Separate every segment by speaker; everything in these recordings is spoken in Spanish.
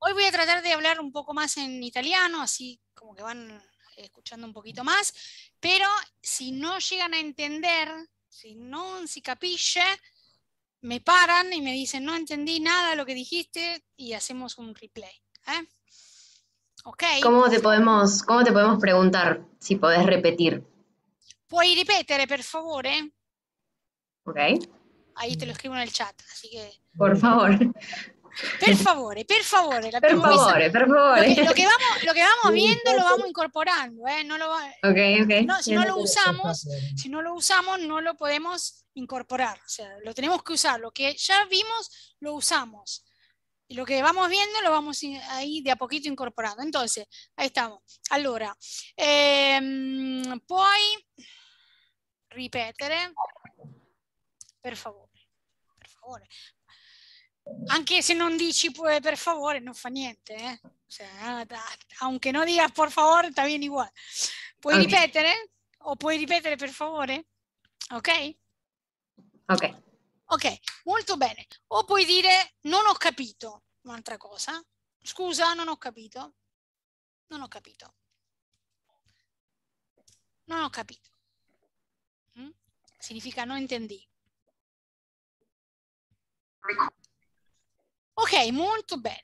Speaker 1: Hoy, voy a tratar de hablar un poco más en italiano, así como que van escuchando un poquito más, pero si no llegan a entender, si no si capilla, me paran y me dicen, no entendí nada de lo que dijiste y hacemos un replay. ¿eh? ¿Cómo, te
Speaker 2: podemos, ¿Cómo te podemos preguntar si podés repetir?
Speaker 1: ¿Puedes repetir, por favor? ¿eh? Ok. Ahí te lo escribo en el chat, así que...
Speaker 2: Por favor.
Speaker 1: Per favore, per favore. per favore, per favore. Lo que, vamos, viendo lo vamos incorporando. ¿eh? okay, okay. si no lo usamos, ¿eh? si no lo usamos, no lo podemos incorporar. lo tenemos que usar. Lo que ya vimos, lo usamos. Y lo que vamos viendo lo vamos ahí de a poquito incorporando. Entonces, ahí estamos. Allora, ehm, poi ripetere, per favore. favore. Anche se non dici pues, per favore, non fa niente. Eh? O cioè, sea, eh, aunque non digas per favore, está bien igual. ¿Puedes okay. repetir? ¿O puoi ripetere per favore? Ok? Ok. Ok, molto bene. O puoi dire non ho capito, un'altra cosa. Scusa, non ho capito. Non ho capito.
Speaker 3: Non ho capito. Mm? Significa non intendi.
Speaker 1: Ok, molto bene.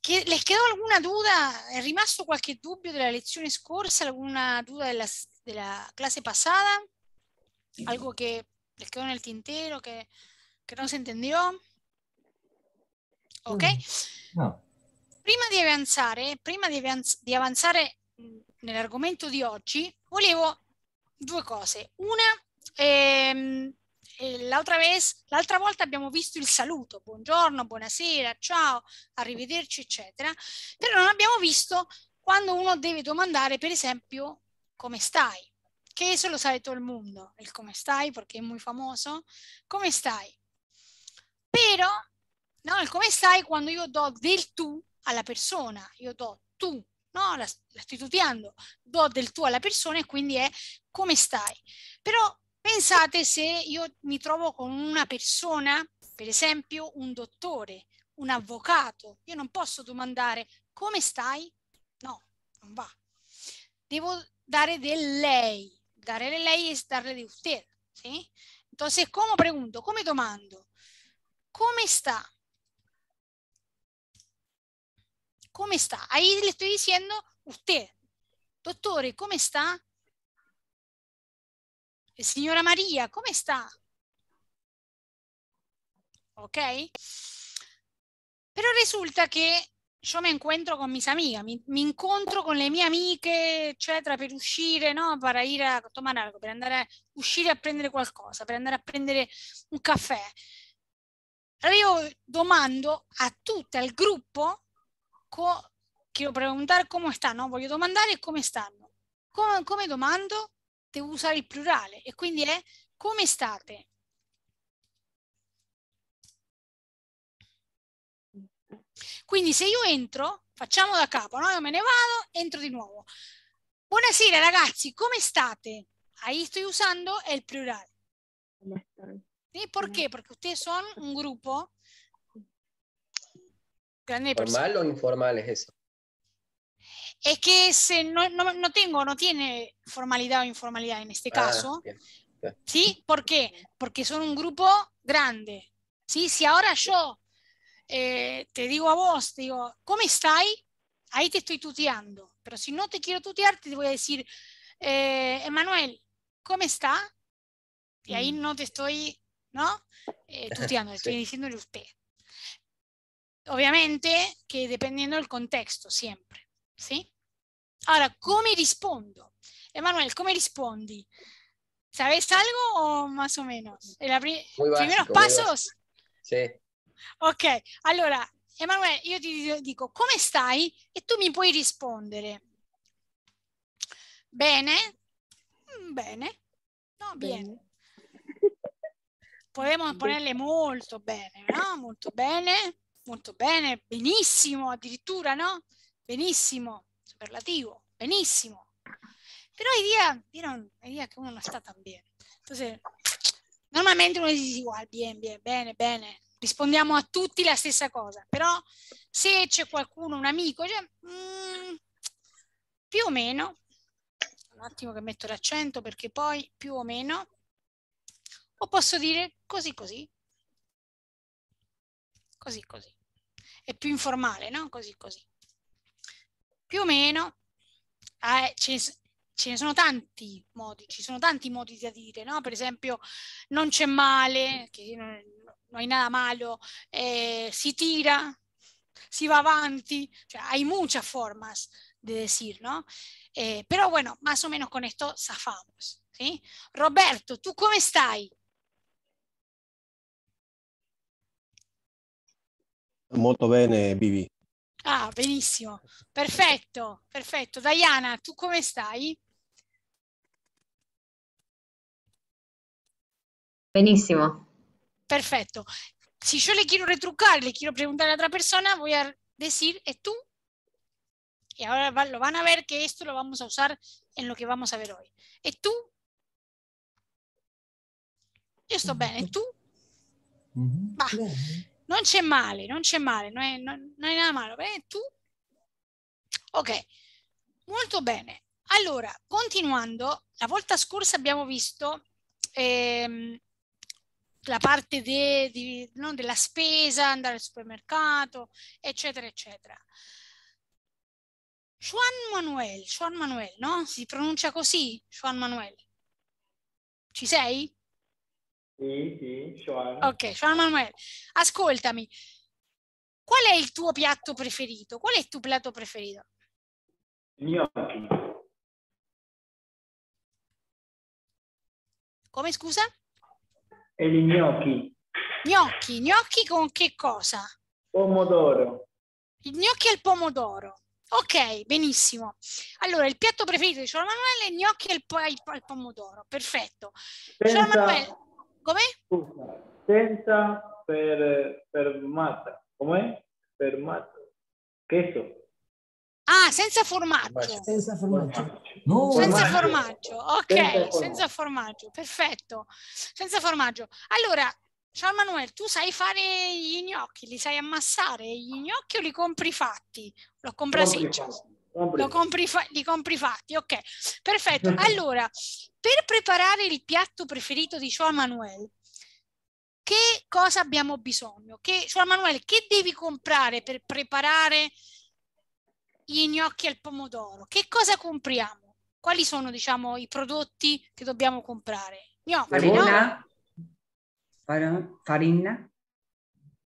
Speaker 1: Che, le chiedo alguna duda, è rimasto qualche dubbio della lezione scorsa, alguna duda della, della clase pasada? ¿Algo che le quedó nel tintero, que, che non si entendió?
Speaker 3: Ok? Mm, no.
Speaker 1: Prima di avanzare, prima di, avanz di avanzare mm, nell'argomento di oggi, volevo due cose. Una, ehm, l'altra, vez, l'altra volta abbiamo visto il saluto, buongiorno, buonasera, ciao, arrivederci, eccetera, però non abbiamo visto quando uno deve domandare, per esempio, come stai? Che se lo sai tutto il mondo, il come stai, perché è molto famoso, come stai? Però, no, il come stai quando io do del tu alla persona, io do tu, no? La, la sto do del tu alla persona e quindi è come stai. Però Pensate se io mi trovo con una persona, per esempio un dottore, un avvocato, io non posso domandare come stai? No, non va. Devo dare del lei, dare del lei es darle di usted, ¿sí? Entonces, come pregunto? ¿Cómo domando? Come sta? Come sta? Ahí le sto dicendo usted. Dottore, come sta? Eh, signora Maria, come sta? Ok? Però risulta che io mi incontro con mis amigas, mi, mi, incontro con le mie amiche, eccetera, per uscire, no? Per ir a tomare algo, per andare a uscire a prendere qualcosa, per andare a prendere un caffè. Allora io domando a tutto il gruppo, co, quiero preguntar come stanno, voglio domandare come stanno. Come, come domando? devo usare il plurale e quindi è come state? Quindi se io entro, facciamo da capo, no? io me ne vado, entro di nuovo. Buonasera ragazzi, come state? Ahí estoy usando el plural. ¿Sí? ¿Por qué? Porque ustedes son un grupo grande ¿Formal o
Speaker 4: informal es eso?
Speaker 1: es que no, no, tengo, no tiene formalidad o informalidad en este ah, caso. ¿Sí? ¿Por qué? Porque son un grupo grande. ¿sí? Si ahora yo eh, te digo a vos, te digo, ¿cómo estás? Ahí te estoy tuteando. Pero si no te quiero tutear, te voy a decir, eh, Emanuel, ¿cómo está? Y ahí mm. no te estoy, ¿no? Eh, tuteando, estoy diciéndole usted. Obviamente que dependiendo del contexto siempre, ¿sí? Ahora, ¿cómo respondo? Emanuel, ¿cómo respondí? ¿Sabes algo o más o menos? En los primeros pasos? Sì. Ok, allora, Emanuele, io ti dico come stai e tu mi puoi rispondere. Bene? Mm, bene. No, bene. Possiamo ponerle molto bene, no? Molto bene, molto bene, benissimo addirittura, no? Benissimo superlativo, buenísimo. Pero hay días, vieron, hay días que uno no está tan bien. Entonces, normalmente uno dice igual, bien, bien, bene, bene, rispondiamo a tutti la stessa cosa, però se c'è qualcuno, un amico, cioè, mm, più o meno, un attimo che metto l'accento perché poi più o meno, o posso dire così così, così così, è più informale, no? Così così più o meno eh, ce, ce, ne sono tanti modi, ci sono tanti modi da dire, no? Per esempio, non c'è male, che non, non hai nada malo, eh, si tira, si va avanti, cioè, hay muchas formas de decir, ¿no? Eh, pero bueno, más o menos con esto zafamos, ¿sí? Roberto, ¿tú cómo estás?
Speaker 3: Molto bene, Bibi.
Speaker 1: Ah, benissimo, perfetto, perfetto. Diana, tu come stai?
Speaker 3: Benissimo.
Speaker 1: Perfetto. Se io le quiero retruccare, le quiero preguntar a la persona, voy a decir, e tu? E ora lo van a ver che questo lo vamos a usar en lo che vamos a ver hoy. E tu? Io sto bene, e tu?
Speaker 3: Ma, mm-hmm
Speaker 1: non c'è male, non c'è male, non è, non, non è nada male. Bene, tu? Ok, molto bene. Allora, continuando, la volta scorsa abbiamo visto ehm, la parte de, de, no, della spesa, andare al supermercato, eccetera, eccetera. Juan Manuel, Juan Manuel, no? Si pronuncia così, Juan Manuel. Ci sei?
Speaker 3: Sì, sì, Joan. Ok,
Speaker 1: Joan Manuel, ascoltami.
Speaker 3: Qual è il tuo piatto preferito? Qual è il tuo piatto preferito? Gnocchi. Come scusa? E gli gnocchi. Gnocchi, gnocchi con
Speaker 1: che cosa?
Speaker 3: Pomodoro.
Speaker 1: I gnocchi al pomodoro. Ok, benissimo. Allora, il piatto preferito di Ciao Manuele è gnocchi al, po- al pomodoro. Perfetto.
Speaker 3: Ciao Manuele, come? Senza per, fermata. Com'è? Fermata. Queso. Ah, senza
Speaker 1: formaggio. Senza formaggio.
Speaker 3: No, senza formaggio. ok, senza
Speaker 1: formaggio. perfetto. Senza formaggio. Allora, ciao Manuel, tu sai fare gli gnocchi, li sai ammassare gli gnocchi o li compri fatti? L'ho comprato. Compri. Compri fa- li compri fatti, ok. Perfetto. Allora, per preparare il piatto preferito di Joan Manuel, che cosa abbiamo bisogno? Che, Joan Manuel, che devi comprare per preparare gli gnocchi al pomodoro? Che cosa compriamo? Quali sono, diciamo, i prodotti che dobbiamo comprare? Gnocchi, farina,
Speaker 4: no? farina,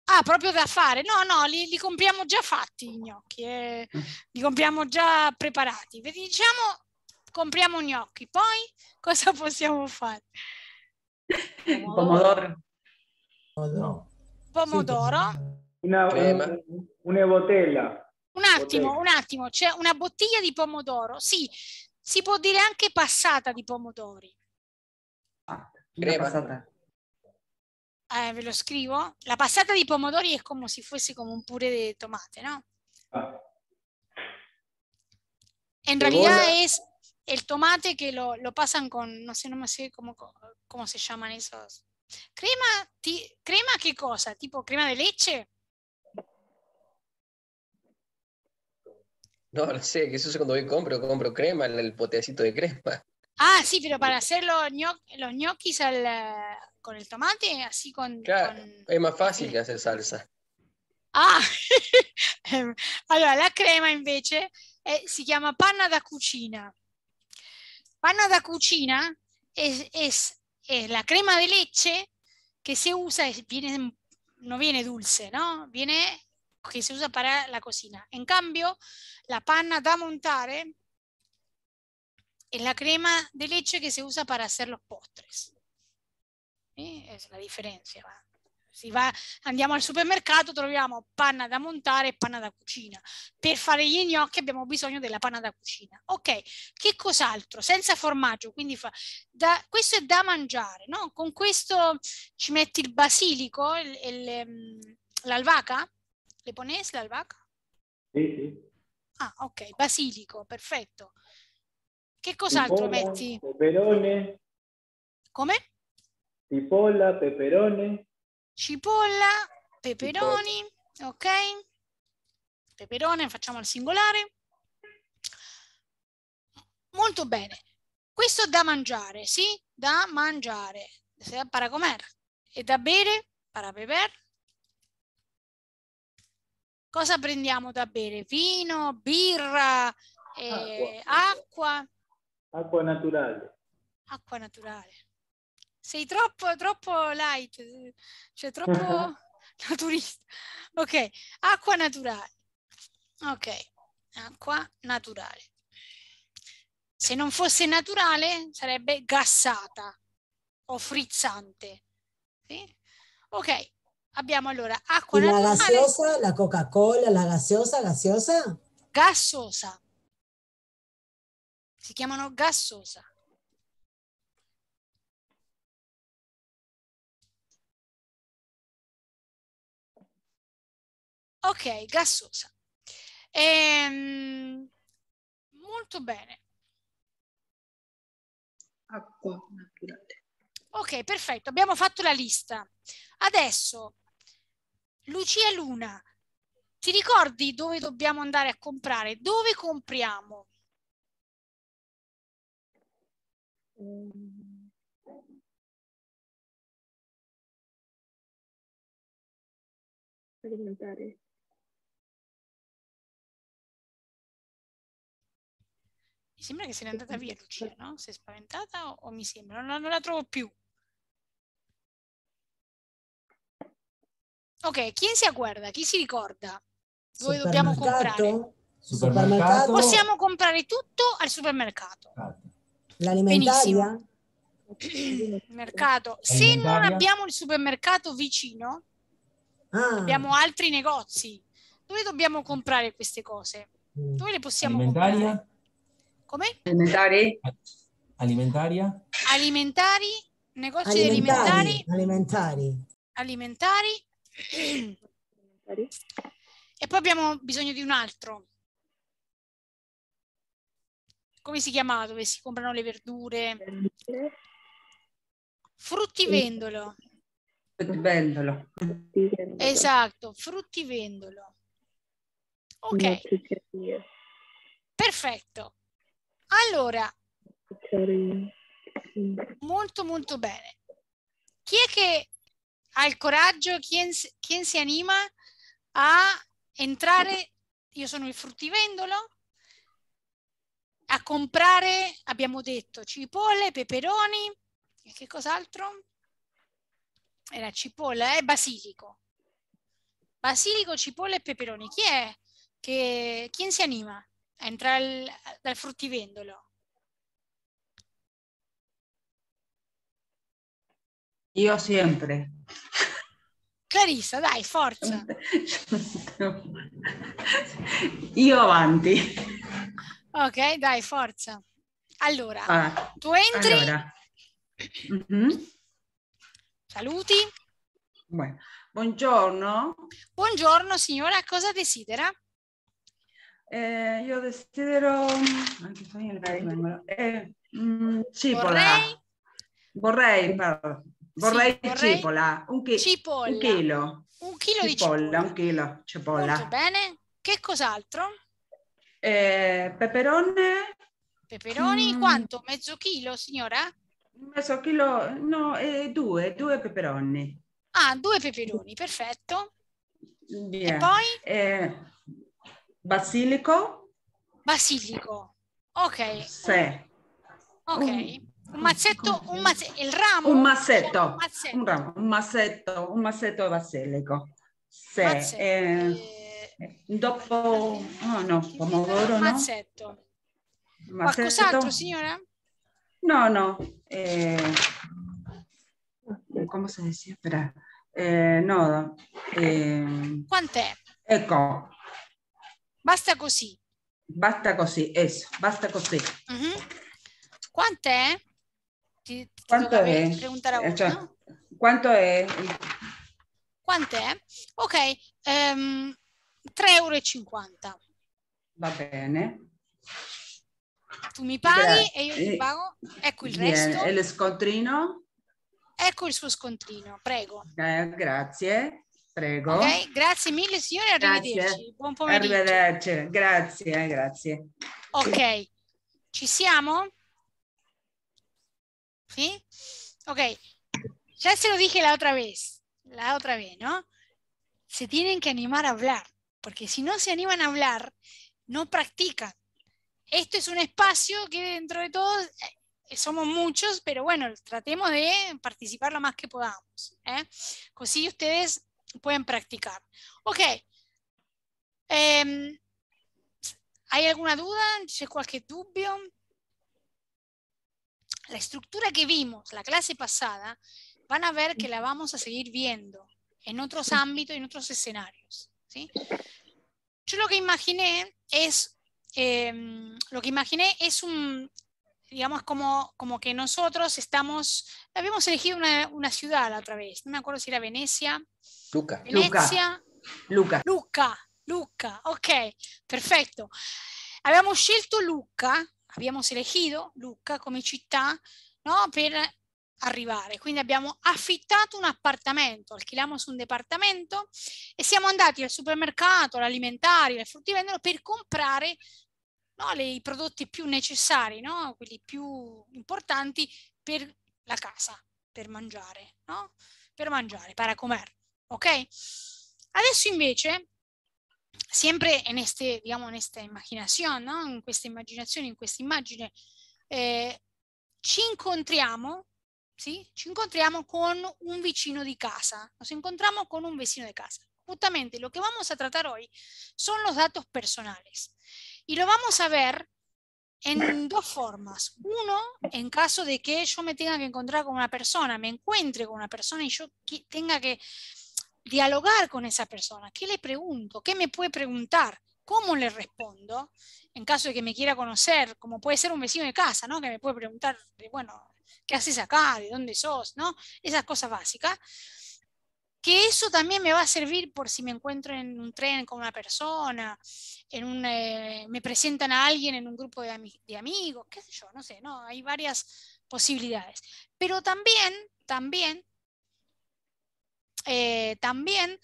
Speaker 1: Ah, proprio da fare? No, no, li, li compriamo già fatti i gnocchi, eh, li compriamo già preparati. Diciamo, compriamo gnocchi, poi cosa possiamo fare?
Speaker 4: Pomodoro. Pomodoro.
Speaker 1: Pomodoro.
Speaker 4: Una, un, un'evotella.
Speaker 1: Un attimo, Botella. un attimo, c'è una bottiglia di pomodoro, sì, si può dire anche passata di pomodori.
Speaker 3: Ah, crema. Passata.
Speaker 1: eh, lo escribo. la passata di pomodori es como si fuese como un puré de tomate, ¿no? Ah. En realidad es el tomate que lo, pasan con, no sé, no me sé cómo, se llaman esos. ¿Crema? ¿Crema qué cosa? ¿Tipo crema de leche?
Speaker 3: No, no sé,
Speaker 4: que eso es cuando voy compro, compro crema, en el potecito de crema.
Speaker 1: Ah, sí, pero para hacer los, ñoquis al, con el tomate, así con, claro,
Speaker 4: Es más fácil que hacer salsa. Ah,
Speaker 1: allora la crema invece eh, se llama llama panna da cucina. Panna da cucina es, la crema de leche que se usa, viene, no viene dulce, ¿no? Viene que se usa para la cocina. En cambio, la panna da montare es la crema de leche que se usa para hacer los postres. Eh, è la differenza. Va, andiamo al supermercato, troviamo panna da montare e panna da cucina. Per fare gli gnocchi abbiamo bisogno della panna da cucina. Ok, che cos'altro? Senza formaggio, quindi fa, da, questo è da mangiare, no? Con questo ci metti il basilico, ehm, l'alvaca? Le pones l'alvaca? Sì, sì. Ah, ok, basilico, perfetto. Che cos'altro metti?
Speaker 3: Peperone. Come? cipolla, peperone.
Speaker 1: Cipolla, peperoni, ok? Peperone, facciamo al singolare. Molto bene. Questo da mangiare, sì? Da mangiare. Para comer. E da bere? Para beber. Cosa prendiamo da bere? Vino, birra, eh, acqua.
Speaker 3: Acqua naturale.
Speaker 1: Acqua naturale sei troppo, troppo light, cioè troppo naturista. Ok, acqua naturale. Ok, acqua naturale. Se non fosse naturale sarebbe gassata o frizzante. Sì? Ok, abbiamo allora acqua naturale. La
Speaker 3: gassosa, la Coca-Cola, la gassosa, gassosa?
Speaker 1: Gassosa.
Speaker 3: Si chiamano gassosa. Ok, gassosa. Ehm, molto bene. Acqua naturale.
Speaker 1: Ok, perfetto, abbiamo fatto la lista. Adesso, Lucia Luna, ti ricordi dove dobbiamo andare a comprare? Dove compriamo?
Speaker 3: Mm. Alimentare. sembra che se n'è andata via Lucia, no? Si è spaventata o, o mi sembra? Non, non, la trovo più. Ok, chi
Speaker 1: si agguarda? Chi si ricorda?
Speaker 3: Dove dobbiamo comprare? Supermercato. Possiamo
Speaker 1: comprare tutto al supermercato. Certo.
Speaker 4: L'alimentaria?
Speaker 1: Mercato. Se non abbiamo il supermercato vicino,
Speaker 3: ah. abbiamo
Speaker 1: altri negozi. Dove dobbiamo comprare queste cose? Mm. Dove le possiamo comprare? Come? Alimentari?
Speaker 4: Alimentaria?
Speaker 1: Alimentari, negozi alimentari.
Speaker 3: alimentari.
Speaker 1: Alimentari. alimentari. E poi abbiamo bisogno di un altro. Come si chiama dove si comprano le verdure? Fruttivendolo.
Speaker 4: Fruttivendolo. Esatto,
Speaker 1: fruttivendolo. Ok. Perfetto. Allora, molto molto bene. Chi è che ha il coraggio, chi, chi si anima a entrare, io sono il fruttivendolo, a comprare, abbiamo detto, cipolle, peperoni e che cos'altro? Era cipolla è eh, basilico. Basilico, cipolla e peperoni. Chi è? Che, chi si anima? entra il, dal fruttivendolo.
Speaker 4: Io sempre.
Speaker 1: Clarissa, dai, forza.
Speaker 4: Io avanti.
Speaker 1: Ok, dai, forza. Allora, ah, tu entri. Allora. Mm-hmm. Saluti. Buongiorno. Buongiorno signora, cosa desidera?
Speaker 4: Eh, io desidero... Anche se il vengono. Eh, mm, Vorrei... Vorrei, pardon. Vorrei, sì, vorrei cipola. Un, chi- cipolla. un chilo. Un chilo cipolla, di cipolla. Un chilo, di cipolla. Molto
Speaker 1: bene. Che cos'altro?
Speaker 4: Eh, peperone.
Speaker 1: Peperoni, mm. quanto? Mezzo chilo, signora?
Speaker 4: Mezzo chilo, no, eh, due, due peperoni.
Speaker 1: Ah, due peperoni, perfetto.
Speaker 4: Yeah. E poi? Eh, Basilico.
Speaker 1: Basilico. Ok. Sì. Ok. Un,
Speaker 4: un mazzetto, un mazzetto, il ramo. Un mazzetto. Un mazzetto, un, ramo, un mazzetto, un mazzetto basilico. Sì. Eh, eh, dopo, oh no, pomodoro, no?
Speaker 1: Mazzetto.
Speaker 4: Qualcos'altro, signora? No, no. Eh, eh come si dice? Eh, no. Eh, Quant'è? Ecco,
Speaker 1: Basta così.
Speaker 4: Basta così, eso, basta così. Uh
Speaker 1: mhm. -huh. Quant'è? Ti, ti quanto è? Eh, cioè, uno, cioè,
Speaker 4: no? Quanto è?
Speaker 1: Quant'è? Ok, um, ehm, 3,50 euro.
Speaker 4: Va bene.
Speaker 1: Tu mi paghi e io ti pago. Ecco il resto. E lo
Speaker 4: scontrino?
Speaker 1: Ecco il suo scontrino, prego.
Speaker 4: Eh, grazie. prego. Ok,
Speaker 1: grazie mille signore, arrivederci. Grazie. Buon pomeriggio.
Speaker 4: Arrivederci, grazie,
Speaker 1: Ok, chisiamo ¿Sí? Ok, ya se lo dije la otra vez, la otra vez, ¿no? Se tienen que animar a hablar, porque si no se animan a hablar, no practican. Esto es un espacio que dentro de todos eh, somos muchos, pero bueno, tratemos de participar lo más que podamos. ¿eh? Pues ustedes pueden practicar. Ok. Em, hay alguna duda? ¿Hay cualquier dubbio? La estructura que vimos la clase pasada, van a ver que la vamos a seguir viendo en otros ámbitos, en otros escenarios. ¿sí? Yo lo que imaginé es, em, lo que imaginé es un, digamos, como, como que nosotros estamos, habíamos elegido una, una ciudad la otra vez, no me acuerdo si era Venecia.
Speaker 4: Luca. Venecia. Luca.
Speaker 1: Luca, Luca, ok, Perfecto. Habíamos scelto Lucca, habíamos elegido Luca come città no, per arrivare, quindi abbiamo affittato un appartamento, Alquilamos un departamento e siamo andati al supermercato, all'alimentare, al fruttivendolo para comprare no? Le, i prodotti più necessari, no? quelli più importanti per la casa, per mangiare, no? per mangiare, para comer. Ok? Adesso invece, sempre en este, digamos, en esta imaginación, ¿no? in questa immaginazione, in questa immagine, eh, ci incontriamo sì? ci incontriamo con un vicino di casa, ci incontriamo con un vicino di casa. Justamente lo que vamos a tratar hoy son los datos personales. Y lo vamos a ver en dos formas. Uno, en caso de que yo me tenga que encontrar con una persona, me encuentre con una persona y yo tenga que dialogar con esa persona. ¿Qué le pregunto? ¿Qué me puede preguntar? ¿Cómo le respondo? En caso de que me quiera conocer, como puede ser un vecino de casa, ¿no? Que me puede preguntar, bueno, ¿qué haces acá? ¿De dónde sos? ¿No? Esas cosas básicas que eso también me va a servir por si me encuentro en un tren con una persona, en un, eh, me presentan a alguien en un grupo de, amigos, qué sé yo, no sé, no, hay varias posibilidades. Pero también, también, eh, también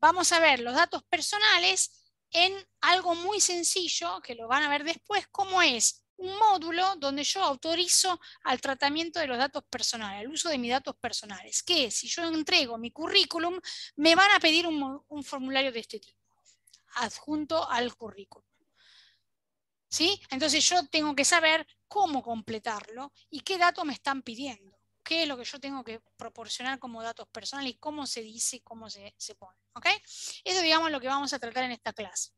Speaker 1: vamos a ver los datos personales en algo muy sencillo, que lo van a ver después, cómo es un módulo donde yo autorizo al tratamiento de los datos personales, al uso de mis datos personales, que si yo entrego mi currículum, me van a pedir un, formulario de este tipo, adjunto al currículum. ¿Sí? Entonces yo tengo que saber cómo completarlo y qué datos me están pidiendo, qué es lo que yo tengo que proporcionar como datos personales, cómo se dice, cómo se, pone. ¿okay? Eso digamos es lo que vamos a tratar en esta clase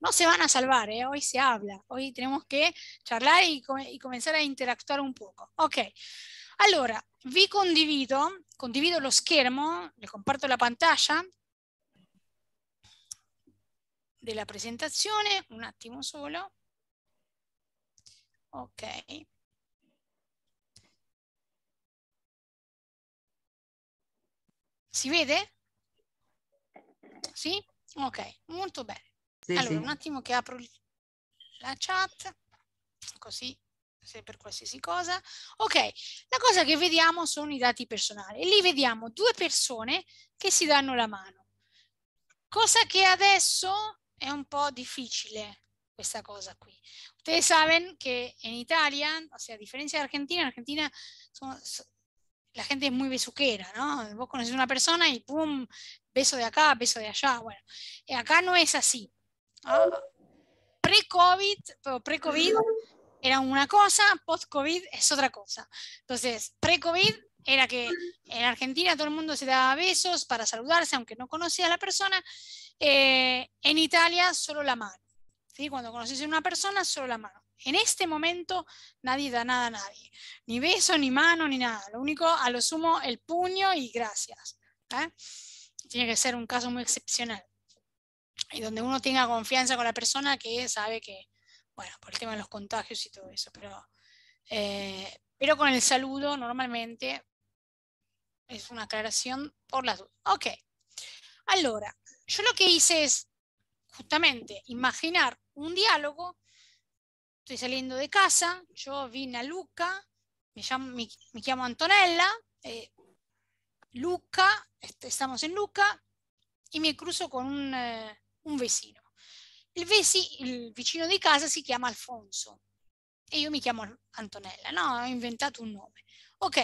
Speaker 1: no se van a salvar, ¿eh? hoy se habla, hoy tenemos que charlar y comenzar a interactuar un poco. Ok, allora vi condivido, condivido lo schermo, le comparto la pantalla de la presentación, un attimo solo.
Speaker 3: Ok. Si vede? Sì? Ok, molto bene. Sì, allora, sì. un attimo che apro
Speaker 1: la chat, così se per qualsiasi cosa. Ok, la cosa che vediamo sono i dati personali. lì vediamo due persone che si danno la mano. Cosa che adesso è un po' difficile questa cosa qui. Ustedes saben que en Italia, o a differenza dell'Argentina, Argentina, Argentina somos, la gente è molto besuchera, ¿no? Voi conoscete una persona e pum, beso di acá, beso di allá. Bueno, eh, acá non è così. Ah, pre covid era una cosa, post-COVID es otra cosa. Entonces, pre-COVID era que en Argentina todo el mundo se daba besos para saludarse, aunque no conocía a la persona. Eh, en Italia, solo la mano. ¿sí? Cuando conoces a una persona, solo la mano. En este momento nadie da nada a nadie, ni beso, ni mano, ni nada. Lo único, a lo sumo, el puño y gracias. ¿eh? Tiene que ser un caso muy excepcional y donde uno tenga confianza con la persona que sabe que, bueno, por el tema de los contagios y todo eso, pero, eh, pero con el saludo normalmente es una aclaración por las dudas. Ok, allora, yo lo que hice es justamente imaginar un diálogo, estoy saliendo de casa, yo vine a Luca, me llamo, me, llamo Antonella, eh, Luca, este, estamos en Luca, y me cruzo con un, eh, un vesino. Il, vesi, il vicino di casa si chiama Alfonso e io mi chiamo Antonella, no? Ho inventato un nome. Ok,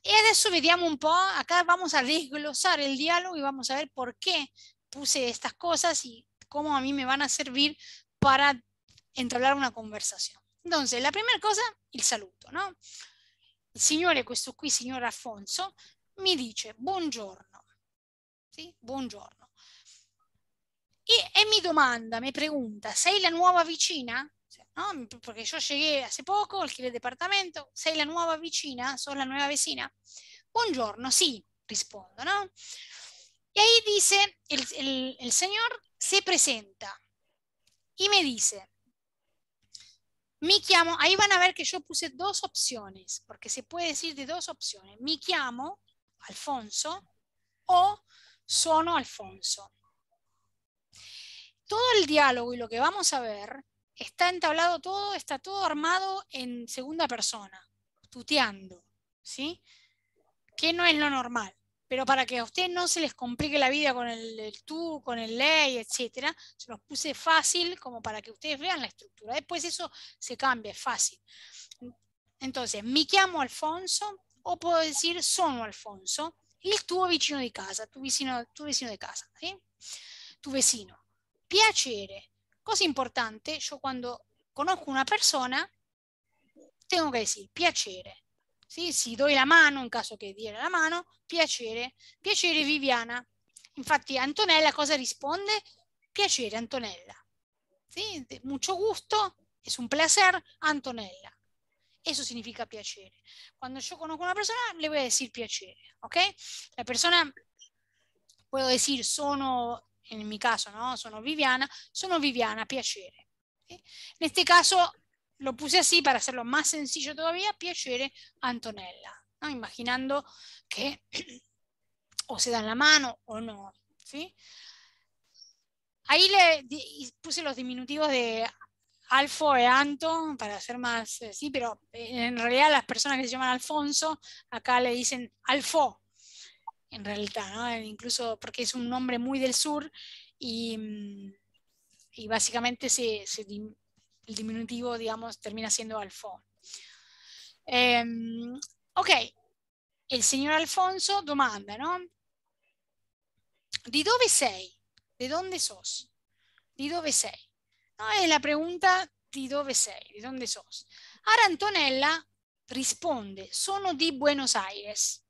Speaker 1: e adesso vediamo un po', acá vamos a desglosar il dialogo e vamos a ver por qué puse estas cosas y cómo a mí me van a servir para entablar una conversación. Entonces, la primera cosa, il saluto, no? Il signore, questo qui, signor Alfonso, mi dice buongiorno. Sì? Buongiorno. Y, mi domanda, me pregunta, ¿sei la nueva vicina? Porque yo llegué hace poco, alquilé el departamento, ¿sei la nueva vicina? ¿Sos la nueva vecina? Buongiorno, sí, respondo. ¿no? Y ahí dice, el, señor se presenta y me dice, me llamo. ahí van a ver que yo puse dos opciones, porque se puede decir de dos opciones, Me llamo Alfonso o sono Alfonso todo el diálogo y lo que vamos a ver está entablado todo, está todo armado en segunda persona, tuteando, ¿sí? Que no es lo normal. Pero para que a ustedes no se les complique la vida con el, tú, con el ley, etcétera, se los puse fácil como para que ustedes vean la estructura. Después eso se cambia, es fácil. Entonces, mi llamo Alfonso, o puedo decir sono Alfonso, Y estuvo vecino de casa, tu vecino, tu vecino de casa, ¿sí? Tu vecino. piacere. Cosa importante, io quando conosco una persona, tengo che dire piacere. Sì, sì, do la mano, in caso che dia la mano, piacere, piacere Viviana. Infatti Antonella cosa risponde? Piacere Antonella. Sì, mucho gusto, es un placer Antonella. Eso significa piacere. Quando io conozco una persona, le voy a decir piacere, ¿ok? La persona, puedo decir, sono en mi caso no? sono Viviana, sono Viviana, piacere. ¿sí? En este caso lo puse así para hacerlo más sencillo todavía, piacere Antonella, ¿no? imaginando que o se dan la mano o no. ¿sí? Ahí le puse los diminutivos de Alfo e Anto, para hacer más, eh, sí, pero eh, en realidad las personas que se llaman Alfonso, acá le dicen Alfo, en realidad, eh, incluso porque es un nombre muy del sur y, mm, básicamente el diminutivo, digamos, termina siendo Alfonso. Em, ok, el señor Alfonso domanda, no? ¿De dónde sos? ¿De dónde sei? es la pregunta ¿de sei, dónde sos. Ahora Antonella responde, sono di Buenos Aires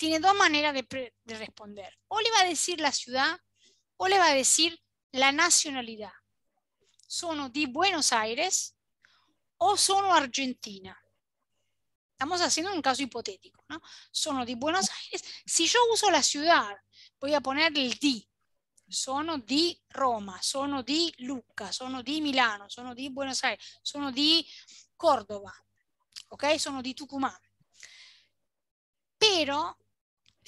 Speaker 1: tiene dos maneras de, responder. O le va a decir la ciudad o le va a decir la nacionalidad. Sono de Buenos Aires o sono argentina. Estamos haciendo un caso hipotético, ¿no? Sono de Buenos Aires. Si yo uso la ciudad, voy a poner el di. Sono de Roma, sono de Lucca, sono de Milano, sono de Buenos Aires, sono de Córdoba, ¿ok? Sono de Tucumán. Pero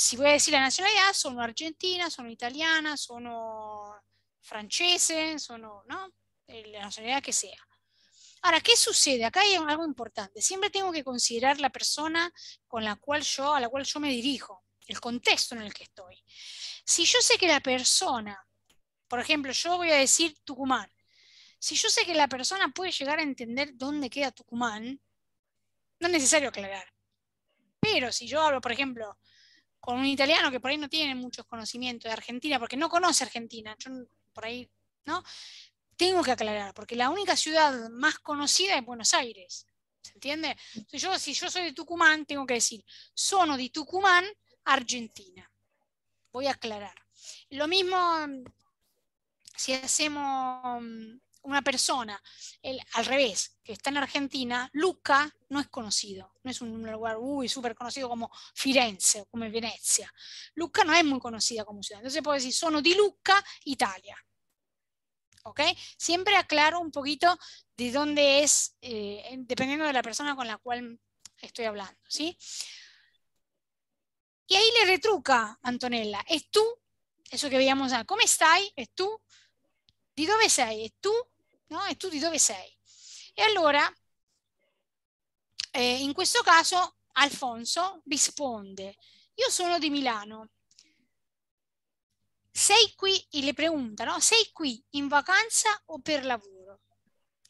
Speaker 1: si voy a decir la nacionalidad, son argentina, son italiana, son oh, franceses, son oh, ¿no? Eh, la nacionalidad que sea. Ahora, ¿qué sucede? Acá hay algo importante. Siempre tengo que considerar la persona con la cual yo, a la cual yo me dirijo, el contexto en el que estoy. Si yo sé que la persona, por ejemplo, yo voy a decir Tucumán, si yo sé que la persona puede llegar a entender dónde queda Tucumán, no es necesario aclarar. Pero si yo hablo, por ejemplo, con un italiano que por ahí no tiene muchos conocimientos de Argentina, porque no conoce Argentina, yo por ahí, ¿no? Tengo que aclarar, porque la única ciudad más conocida es Buenos Aires, ¿se entiende? yo, si yo soy de Tucumán, tengo que decir, sono de Tucumán, Argentina. Voy a aclarar. Lo mismo mm, si hacemos mm, una persona, al revés, que está en Argentina, Luca no es conocido, no es un lugar muy súper conocido como Firenze o como Venecia. Luca no es muy conocida como ciudad. Entonces puedo decir, sono di Lucca, Italia. ¿Ok? Siempre aclaro un poquito de dónde es, eh, dependiendo de la persona con la cual estoy hablando. ¿sí? Y ahí le retruca Antonella, es tú, eso que veíamos, ¿cómo estás? Es tú, ¿de dónde sei? Es tú, no? E tu di dove sei? E allora, eh, in questo caso, Alfonso risponde, io sono di Milano. Sei qui, e le pregunta, no? Sei qui in vacanza o per lavoro?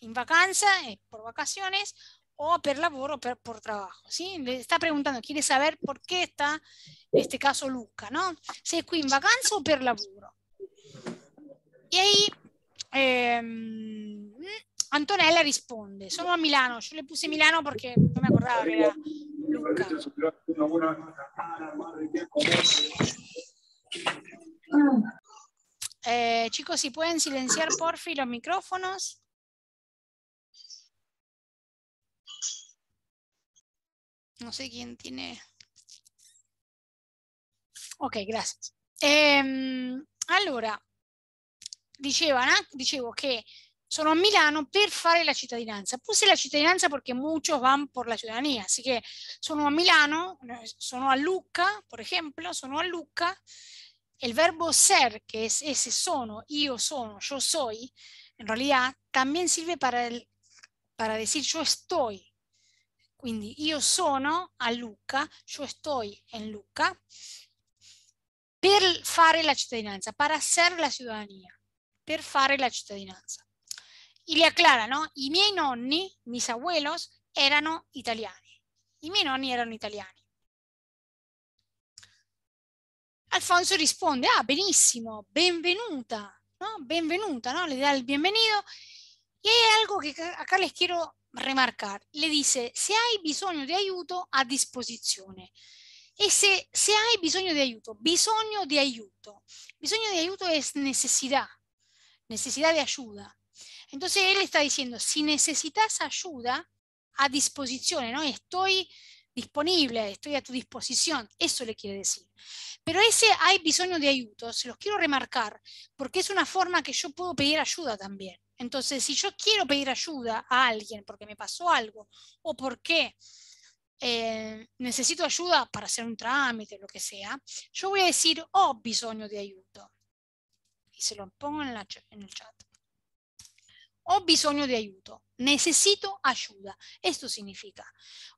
Speaker 1: In vacanza e por vacaciones o per lavoro o per, por trabajo, ¿sí? Le sta preguntando, quiere saber por qué está, en este caso, Luca, ¿no? Si qui in vacanza o per lavoro. E ahí Em, Antonella responde sono a Milano, yo le puse Milano porque non mi acordaba eh, chicos, si pueden silenciar porfi los micrófonos.
Speaker 3: No sé quién tiene. Ok, gracias. Em,
Speaker 1: diceva, dicevo que sono a Milano per fare la cittadinanza. Puse la cittadinanza perché muchos van por la ciudadanía. Así que sono a Milano, eh, sono a Lucca, por ejemplo, sono a Lucca. El verbo ser, que es ese sono, io sono, yo soy, en realidad también sirve para, el, para decir yo estoy. Quindi io sono a Lucca, yo estoy en Lucca, per fare la cittadinanza, para ser la ciudadanía per fare la cittadinanza. E le Clara, no? I miei nonni, mis abuelos, erano italiani. I miei nonni erano italiani. Alfonso risponde, ah benissimo, benvenuta, ¿no? Benvenuta, ¿no? Le da il benvenuto. E hay algo che acá les quiero remarcar. Le dice, se hai bisogno di aiuto, a disposizione. E se, se hai bisogno di aiuto, bisogno di aiuto. Bisogno di aiuto è necessità, necesidad de ayuda. Entonces él está diciendo, si necesitas ayuda, a disposición, ¿no? Estoy disponible, estoy a tu disposición, eso le quiere decir. Pero ese hay bisogno de ayuto, se los quiero remarcar, porque es una forma que yo puedo pedir ayuda también. Entonces, si yo quiero pedir ayuda a alguien porque me pasó algo o porque eh, necesito ayuda para hacer un trámite, lo que sea, yo voy a decir, oh, bisogno de aiuto. se lo pongo nella, nel chat. Ho bisogno di aiuto. Necesito ayuda. Esto significa.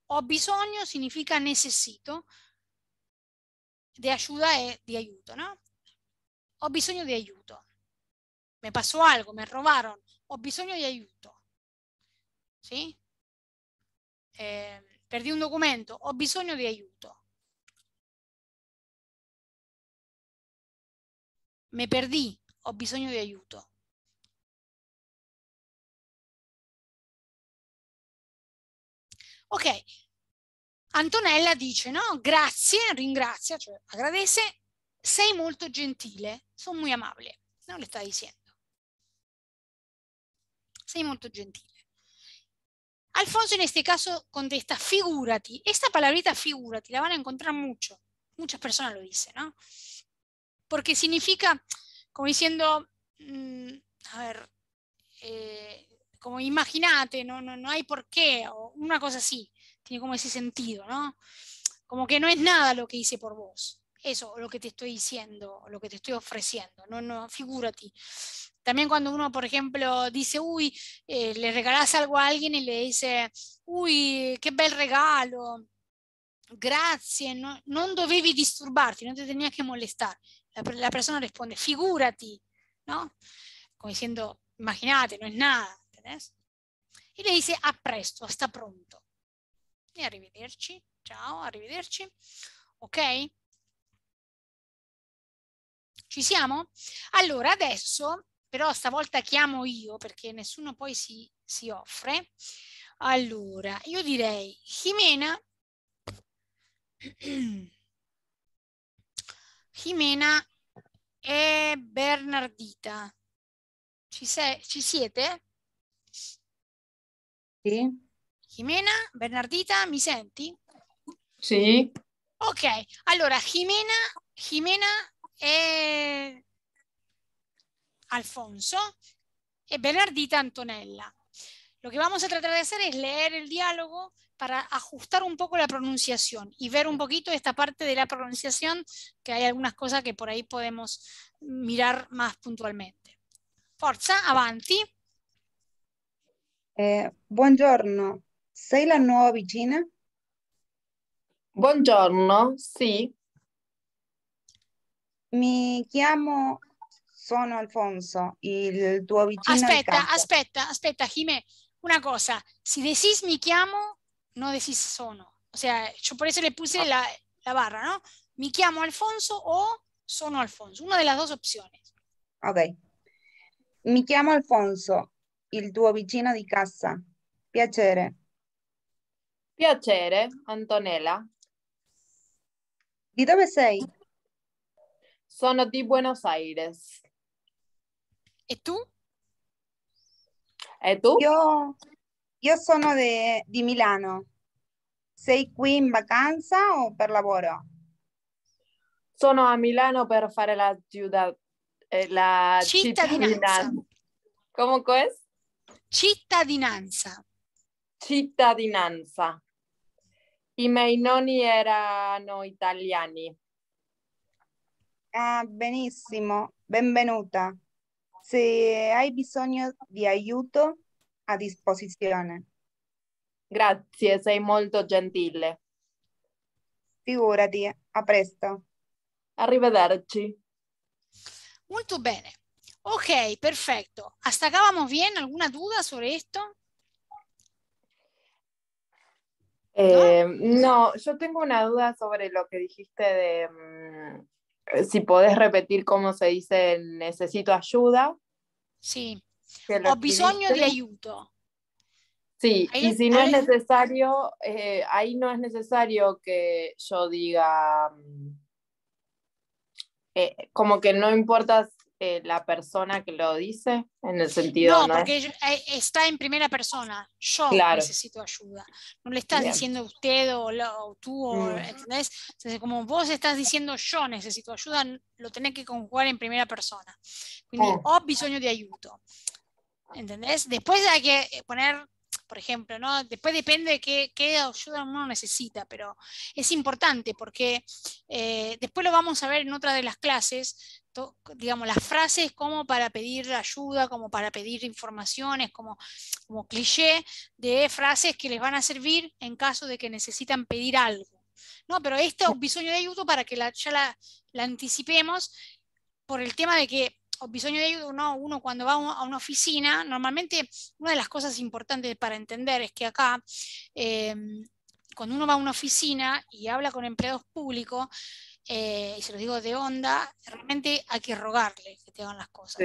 Speaker 1: Ho bisogno significa necesito. Di ayuda e di aiuto, ¿no? Ho bisogno di aiuto. Me pasó algo, me robaron. Ho bisogno di aiuto.
Speaker 3: ¿Sí? Eh, perdi un documento, ho bisogno di aiuto. Me perdí, ho bisogno di aiuto. Ok, Antonella dice, no, grazie, ringrazia, cioè agradece, sei molto gentile,
Speaker 1: sono molto amabile, no, le sta dicendo. Sei molto gentile. Alfonso in questo caso contesta, figúrate. questa palabrita figúrate la van a encontrar mucho. Muchas personas lo dicen, ¿no? Perché significa, como diciendo, mm, a ver, eh, como imagínate, no, no, no hay por qué, o una cosa así, tiene como ese sentido, ¿no? Como que no es nada lo que hice por vos, eso, lo que te estoy diciendo, lo que te estoy ofreciendo, no, no, figúrate. También cuando uno, por ejemplo, dice, uy, eh, le regalás algo a alguien y le dice, uy, qué bel regalo, gracias, no, no dovevi disturbarte, no te tenías que molestar. la persona responde, figurati, ¿no? Como diciendo, imagínate, no es nada, ¿entendés? Y le dice, a presto, hasta pronto. E arrivederci, ciao, arrivederci. Ok? Ci siamo? Allora, adesso, però stavolta chiamo io, perché nessuno poi si, si offre. Allora, io direi, Jimena... Jimena e Bernardita. Ci, sei, ci siete? Sì. Jimena, Bernardita, mi senti? Sì. Ok, allora Jimena, Jimena e Alfonso e Bernardita Antonella. Lo que vamos a tratar de hacer es leer el diálogo para ajustar un poco la pronunciación y ver un poquito esta parte de la pronunciación, que hay algunas cosas que por ahí podemos mirar más puntualmente. Forza, avanti.
Speaker 4: Eh, buongiorno, sei la nueva vicina? Buongiorno, sí. Mi chiamo, sono Alfonso, il tuo vicino Aspetta,
Speaker 1: aspetta, aspetta, Jimé, una cosa, si decís chiamo, no decís sono. O sea, yo por eso le puse ah. la, barra, ¿no? Mi chiamo Alfonso o sono Alfonso, una de las dos opciones.
Speaker 4: Ok. chiamo Alfonso, il tuo vicino di casa. Piacere.
Speaker 5: Piacere, Antonella. Di dónde sei? Sono di Buenos Aires. ¿Y e tú? E eh, tu? Io,
Speaker 4: io sono de, di Milano. Sei qui in vacanza
Speaker 5: o per lavoro? Sono a Milano per fare la, ciudad, eh, la cittadinanza. cittadinanza. Come è? Cittadinanza. Cittadinanza. I miei nonni erano italiani. Ah, benissimo,
Speaker 4: benvenuta. Si hay bisogno de ayuda, a
Speaker 5: disposición. Gracias, sei molto gentile. Figúrate, a presto. Arrivederci.
Speaker 1: Muy bien. Ok, perfecto. ¿Hasta acá vamos bien? ¿Alguna duda sobre esto?
Speaker 5: Eh, ¿No? yo tengo una duda sobre lo que dijiste de, mm, eh, si podés repetir cómo se dice necesito ayuda. Sí. O bisogno de ayuda. Sí, y si no es necesario, eh, ahí no es necesario que yo diga, mm, eh, como que no importa eh, la persona que lo dice? En el sentido. No, ¿no porque
Speaker 1: eh, está en primera persona. Yo necesito ayuda. No le estás diciendo usted o, tú, o, mm. como vos estás diciendo yo necesito ayuda, lo tenés que conjugar en primera persona. O oh. ho bisogno ¿Entendés? Después hay que eh, poner por ejemplo, ¿no? Después depende de qué, qué, ayuda uno necesita, pero es importante porque después lo vamos a ver en otra de las clases, digamos, las frases como para pedir ayuda, como para pedir informaciones, como, como cliché de frases que les van a servir en caso de que necesitan pedir algo. No, pero este bisogno de ayuda para que la, ya la, anticipemos por el tema de que bisogno de ayuda, uno, cuando va a una oficina, normalmente una de las cosas importantes para entender es que acá eh, cuando uno va a una oficina y habla con empleados públicos, eh, y se los digo de onda, realmente hay que rogarle que te hagan las cosas.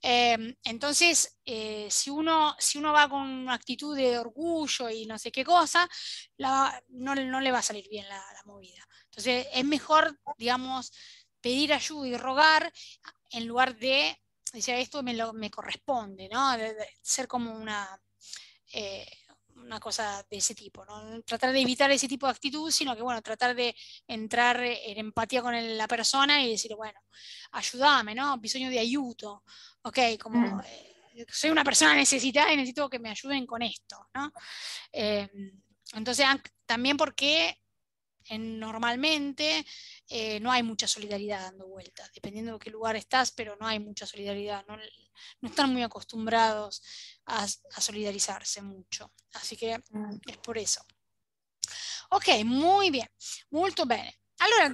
Speaker 1: Em, entonces, eh, si, uno, si uno va con una actitud de orgullo y no sé qué cosa, no, le va a salir bien la, movida. Entonces, es mejor, digamos, pedir ayuda y rogar en lugar de decir, esto me, lo, me corresponde, ¿no? De, ser como una... Eh, cosa de ese tipo. ¿no? Tratar de evitar ese tipo de actitud, sino que, bueno, tratar de entrar en empatía con la persona y decir, bueno, ayúdame, ¿no? Bisogno de ayuto, ¿ok? Como mm. eh, soy una persona necesitada y necesito que me ayuden con esto, ¿no? Em, entonces, también porque normalmente eh, no hay mucha solidaridad dando vueltas, dependiendo de qué lugar estás, pero no hay mucha solidaridad, no, están muy acostumbrados a, solidarizarse mucho, así que es por eso. Ok, muy bien, Muy bien ahora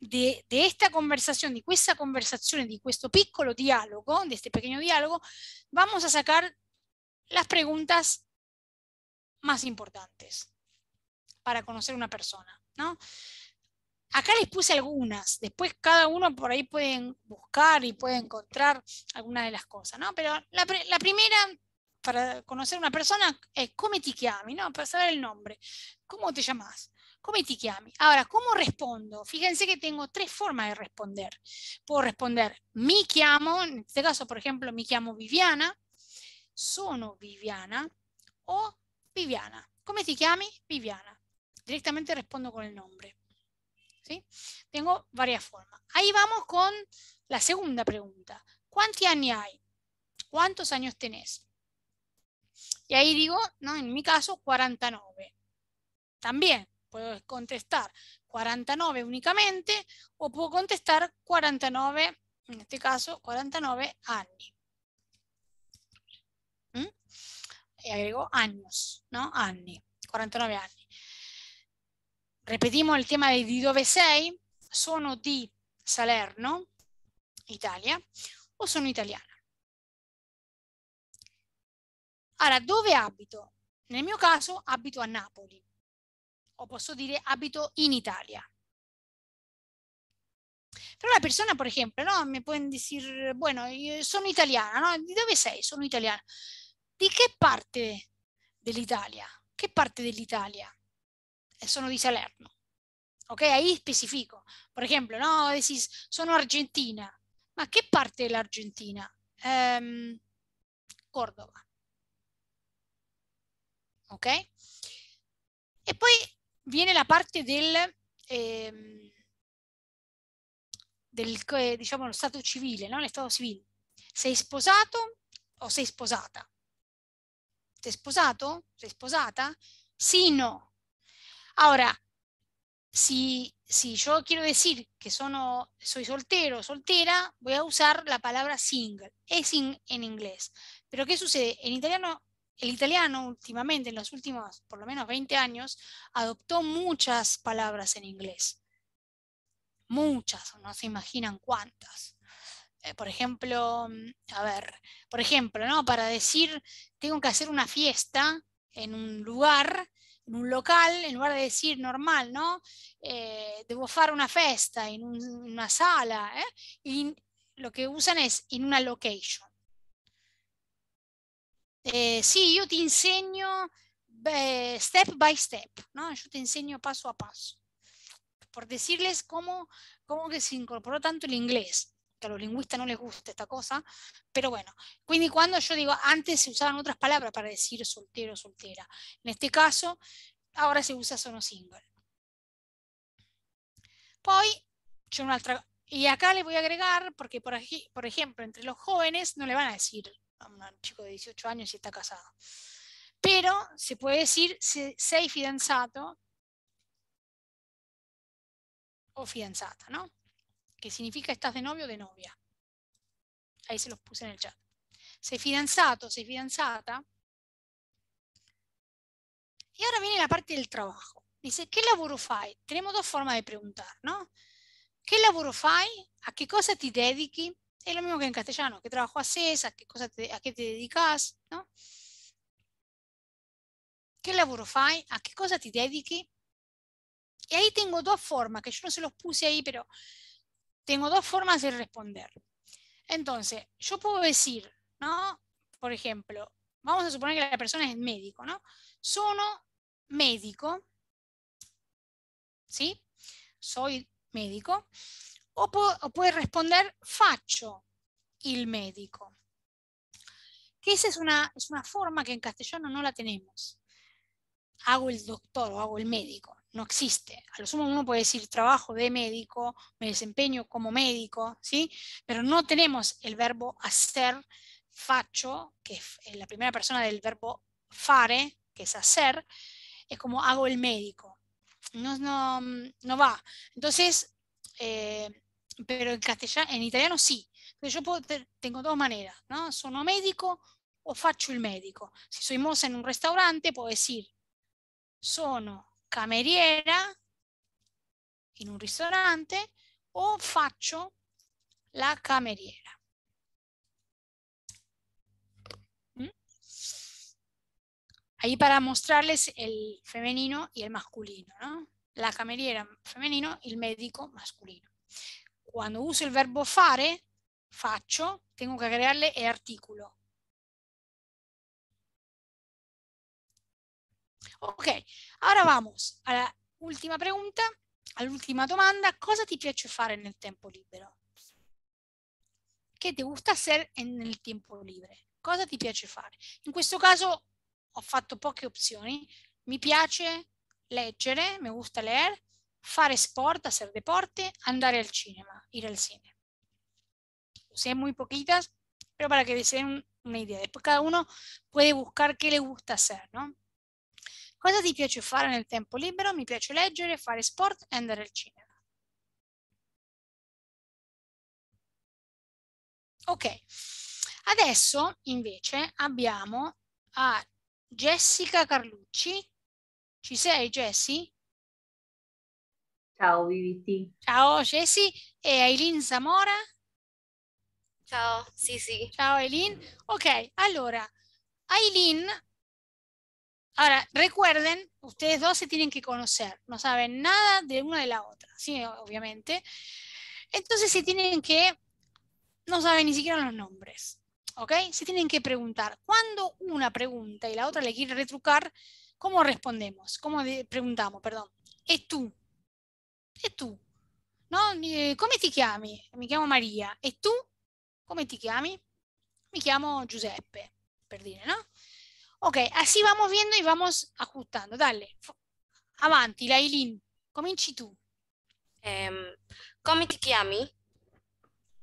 Speaker 1: de esta conversación de questa conversación de este questo piccolo diálogo de este pequeño diálogo vamos a sacar las preguntas más importantes para conocer una persona, ¿no? Acá les puse algunas, después cada uno por ahí pueden buscar y puede encontrar algunas de las cosas, ¿no? Pero la, primera para conocer una persona es ¿cómo te llamas? ¿no? Para saber el nombre. ¿Cómo te llamas? ¿Cómo te llamas? Ahora, ¿cómo respondo? Fíjense que tengo tres formas de responder. Puedo responder mi llamo, en este caso, por ejemplo, mi llamo Viviana, sono Viviana o Viviana. ¿Cómo te Viviana directamente respondo con el nombre. ¿Sí? Tengo varias formas. Ahí vamos con la segunda pregunta. ¿Cuántos años hay? ¿Cuántos años tenés? Y ahí digo, no, en mi caso, 49. También puedo contestar 49 únicamente o puedo contestar 49, en este caso, 49 años. ¿Mm? Y agrego años, ¿no? Anni, 49 años. Repetimos el tema de dove sei. sono di
Speaker 3: Salerno, Italia, o sono italiana. Allora, dove abito? Nel mio caso abito a Napoli, o posso dire abito in Italia. Però la
Speaker 1: persona, per esempio, ¿no? Me pueden decir, bueno, yo soy italiana, ¿no? ¿De dónde sei? Sono italiana. Di che parte dell'Italia? ¿Qué parte dell'Italia? sono di Salerno. ¿Ok? Ahí specifico. Por ejemplo, no, decís, sono argentina. ¿Ma che parte dell'Argentina? la Um, ehm, Córdoba. ¿Ok? E poi viene la parte del, ehm, eh, del diciamo, lo stato civile, no? L'estato civile. Sei sposato o sei sposata? Sei sposato? Sei sposata? Sì, no. Ahora, si, si yo quiero decir que soy soltero o soltera, voy a usar la palabra single. Es en inglés. Pero ¿qué sucede? En italiano, el italiano últimamente, en los últimos por lo menos 20 años, adoptó muchas palabras en inglés. Muchas, no se imaginan cuántas eh, por ejemplo, mm, a ver, por ejemplo, ¿no? Para decir, tengo que hacer una fiesta en un lugar, en un local, en lugar de decir normal, no? Eh, una festa en una sala, ¿eh? lo que usan es en una location. Eh, sí, yo te enseño eh, step by step, ¿no? Yo te enseño paso a paso. Por decirles cómo, cómo que se incorporó tanto el inglés a los lingüistas no les gusta esta cosa, pero bueno, cuando yo digo, antes se usaban otras palabras para decir soltero o soltera, en este caso ahora se usa solo single. Poi y acá le voy a agregar, porque por, ejemplo, entre los jóvenes no le van a decir a un chico de 18 años si está casado, pero se puede decir sei fidanzato o fidanzata, ¿no? que significa estás de novio o de novia. Ahí se los puse en el chat. Sei fidanzato, sei fidanzata. Y ahora viene la parte del trabajo. Dice, ¿qué lavoro fai? Tenemos dos formas de preguntar, ¿no? ¿Qué lavoro fai? ¿A qué cosa te dediqui? Es lo mismo que en castellano. ¿Qué trabajo haces? ¿A qué, cosa te, a qué te dedicas? ¿No? ¿Qué lavoro fai? ¿A qué cosa te dediqui? Y ahí tengo dos formas, que yo no se los puse ahí, pero tengo dos formas de responder. Entonces, yo puedo decir, ¿no? Por ejemplo, vamos a suponer que la persona es médico, ¿no? Sono médico, ¿sí? Soy médico. O, puedo, puede responder facho il médico. Que esa es una forma que en castellano no la tenemos. Hago el doctor o hago el médico no existe. A lo sumo uno puede decir trabajo de médico, me desempeño como médico, ¿sí? Pero no tenemos el verbo hacer, faccio, que es eh, la primera persona del verbo fare, que es hacer, es como hago el médico. No, no, va. Entonces, eh, pero en castellano, en italiano sí. Entonces yo tengo dos maneras, ¿no? Sono médico o faccio il médico Si soy moza en un restaurante, puedo decir sono cameriera in un restaurante, o faccio la cameriera. ¿Mm? Ahí para mostrarles el femenino y el masculino, La cameriera femenino el médico masculino. Cuando uso
Speaker 3: el verbo fare, faccio, tengo que agregarle el artículo. Ok, ora vamos
Speaker 1: alla ultima pregunta, all'ultima domanda. Cosa ti piace fare nel tempo libero? Che ti gusta essere nel tempo libero? Cosa ti piace fare? In questo caso ho fatto poche opzioni. Mi piace leggere, mi gusta leer, fare sport, hacer deporte, andare al cinema, ir al cine. Usé muy poquitas, pero para que se den una idea. Después cada uno puede buscar qué le gusta hacer, ¿no? Cosa ti piace fare nel tempo libero?
Speaker 3: Mi piace leggere, fare sport e andare al cinema. Ok, adesso invece
Speaker 1: abbiamo a Jessica Carlucci. Ci sei Jessie?
Speaker 3: Ciao Viviti.
Speaker 1: Ciao Jessie e Aileen Zamora. Ciao, sì sì. Ciao Aileen. Ok, allora Aileen Ahora, recuerden, ustedes dos se tienen que conocer, no saben nada de una de la otra, ¿sí? Obviamente. Entonces se tienen que, no saben ni siquiera los nombres, ¿ok? Se tienen que preguntar. Cuando una pregunta y la otra le quiere retrucar, ¿cómo respondemos? ¿Cómo preguntamos, perdón? ¿Es tú? ¿Es tú? ¿No? ¿Cómo te llamas? Me llamo María. ¿Es tú? ¿Cómo te llamas? Me llamo Giuseppe, Perdí, no? Ok, así vamos viendo y vamos ajustando. Dale, avanti,
Speaker 2: Lailin, cominci tú. Em, ¿Cómo come ti chiami?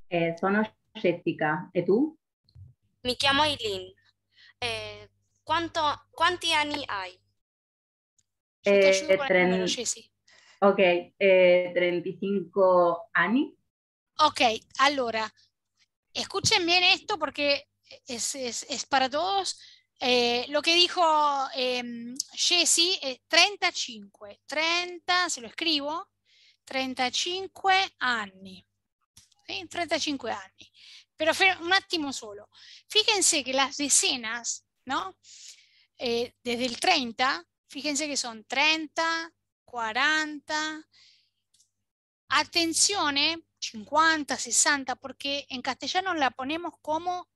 Speaker 4: Eh, sono Jessica, ¿y tú?
Speaker 2: Mi chiamo años Eh, ¿cuánto, quanti anni hai?
Speaker 3: Eh, tren... número, ok, eh, 35 años. Ok,
Speaker 1: ahora escuchen bien esto porque es, es, es para todos. Eh, lo que dijo em, eh, Jesse es 35, 30, se lo escribo, 35 años, 35 años, Pero un attimo solo. Fíjense que las decenas, ¿no? Eh, desde el 30, fíjense que son 30, 40, atención, 50, eh, 60, porque en castellano la ponemos como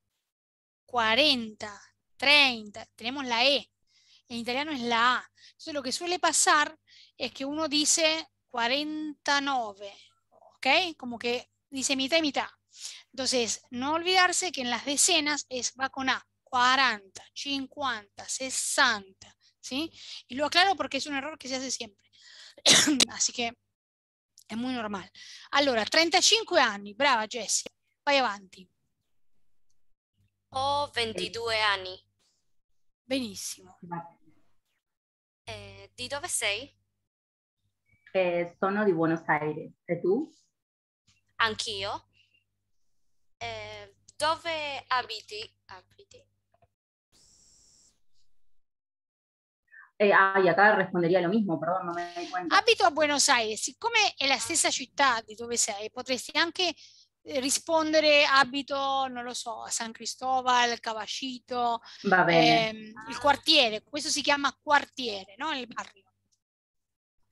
Speaker 1: 40, 30, tenemos la E. En italiano es la A. Entonces lo que suele pasar es que uno dice 49, ¿ok? Como que dice mitad y mitad. Entonces, no olvidarse que en las decenas es, va con A, 40, 50, 60, ¿sí? Y lo aclaro porque es un error que se hace siempre. Así que Es muy normal Allora, 35 anni, brava Jessie, vai avanti.
Speaker 2: Oh 22 anni. Benissimo. Eh, di dove sei?
Speaker 3: Eh, sono di Buenos Aires. E tu?
Speaker 2: Anch'io. Eh, dove abiti? abiti?
Speaker 3: Eh, ah, y acá respondería lo mismo, perdón, no
Speaker 1: me doy cuenta. Abito a Buenos Aires, siccome è la stessa città di dove sei, potresti anche rispondere abito, non lo so, a San Cristobal, Cavacito, ehm, il quartiere, questo si chiama quartiere, no? Il barrio.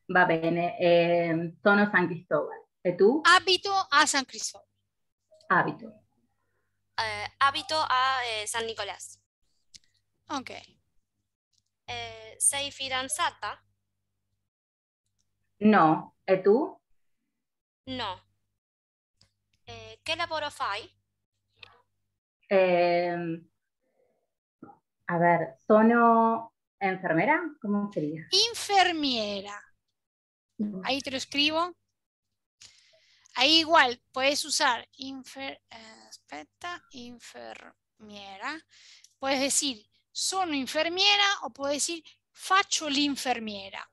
Speaker 3: Va bene, eh, sono San Cristobal. E tu?
Speaker 2: Abito a San Cristobal. Abito. Eh, abito a eh, San Nicolás. Ok. Eh, sei fidanzata?
Speaker 3: No, e tu?
Speaker 2: No. ¿Qué laboro fai?
Speaker 3: Em,
Speaker 4: a ver, sono enfermera, ¿cómo sería?
Speaker 1: Infermiera. Mm. Ahí te lo escribo. Ahí igual puedes usar infer, enfermiera. Eh, puedes decir sono infermiera o puedes decir faccio l'infermiera.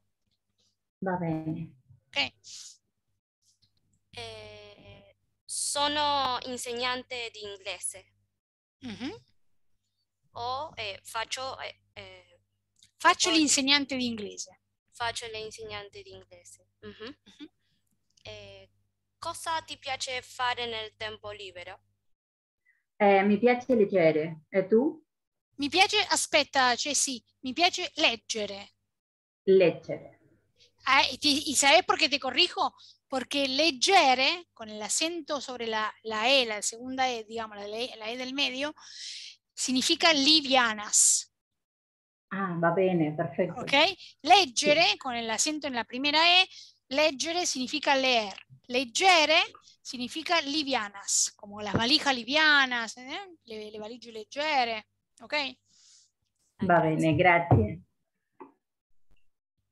Speaker 4: Va bien
Speaker 2: Ok. Eh, sono insegnante di inglese. Mm-hmm. O eh, faccio... Eh, eh,
Speaker 1: faccio l'insegnante di inglese.
Speaker 2: Faccio l'insegnante di inglese. Mm-hmm. Mm-hmm. Eh, cosa ti piace fare nel tempo libero?
Speaker 3: Eh, mi piace leggere. E tu? Mi
Speaker 1: piace, aspetta, cioè sì, mi piace leggere.
Speaker 3: Leggere.
Speaker 1: Ah, eh, ¿Y sabes por qué te corrijo? Porque leggere, con el acento sobre la, la, E, la segunda E, digamos, la, E, e del medio, significa livianas.
Speaker 4: Ah, va bene, perfecto. Ok?
Speaker 1: Leggere, con el acento en la primera E, leggere significa leer. Leggere significa livianas, como las valijas livianas, ¿eh? le, le leggere, ok?
Speaker 5: Va bene, gracias.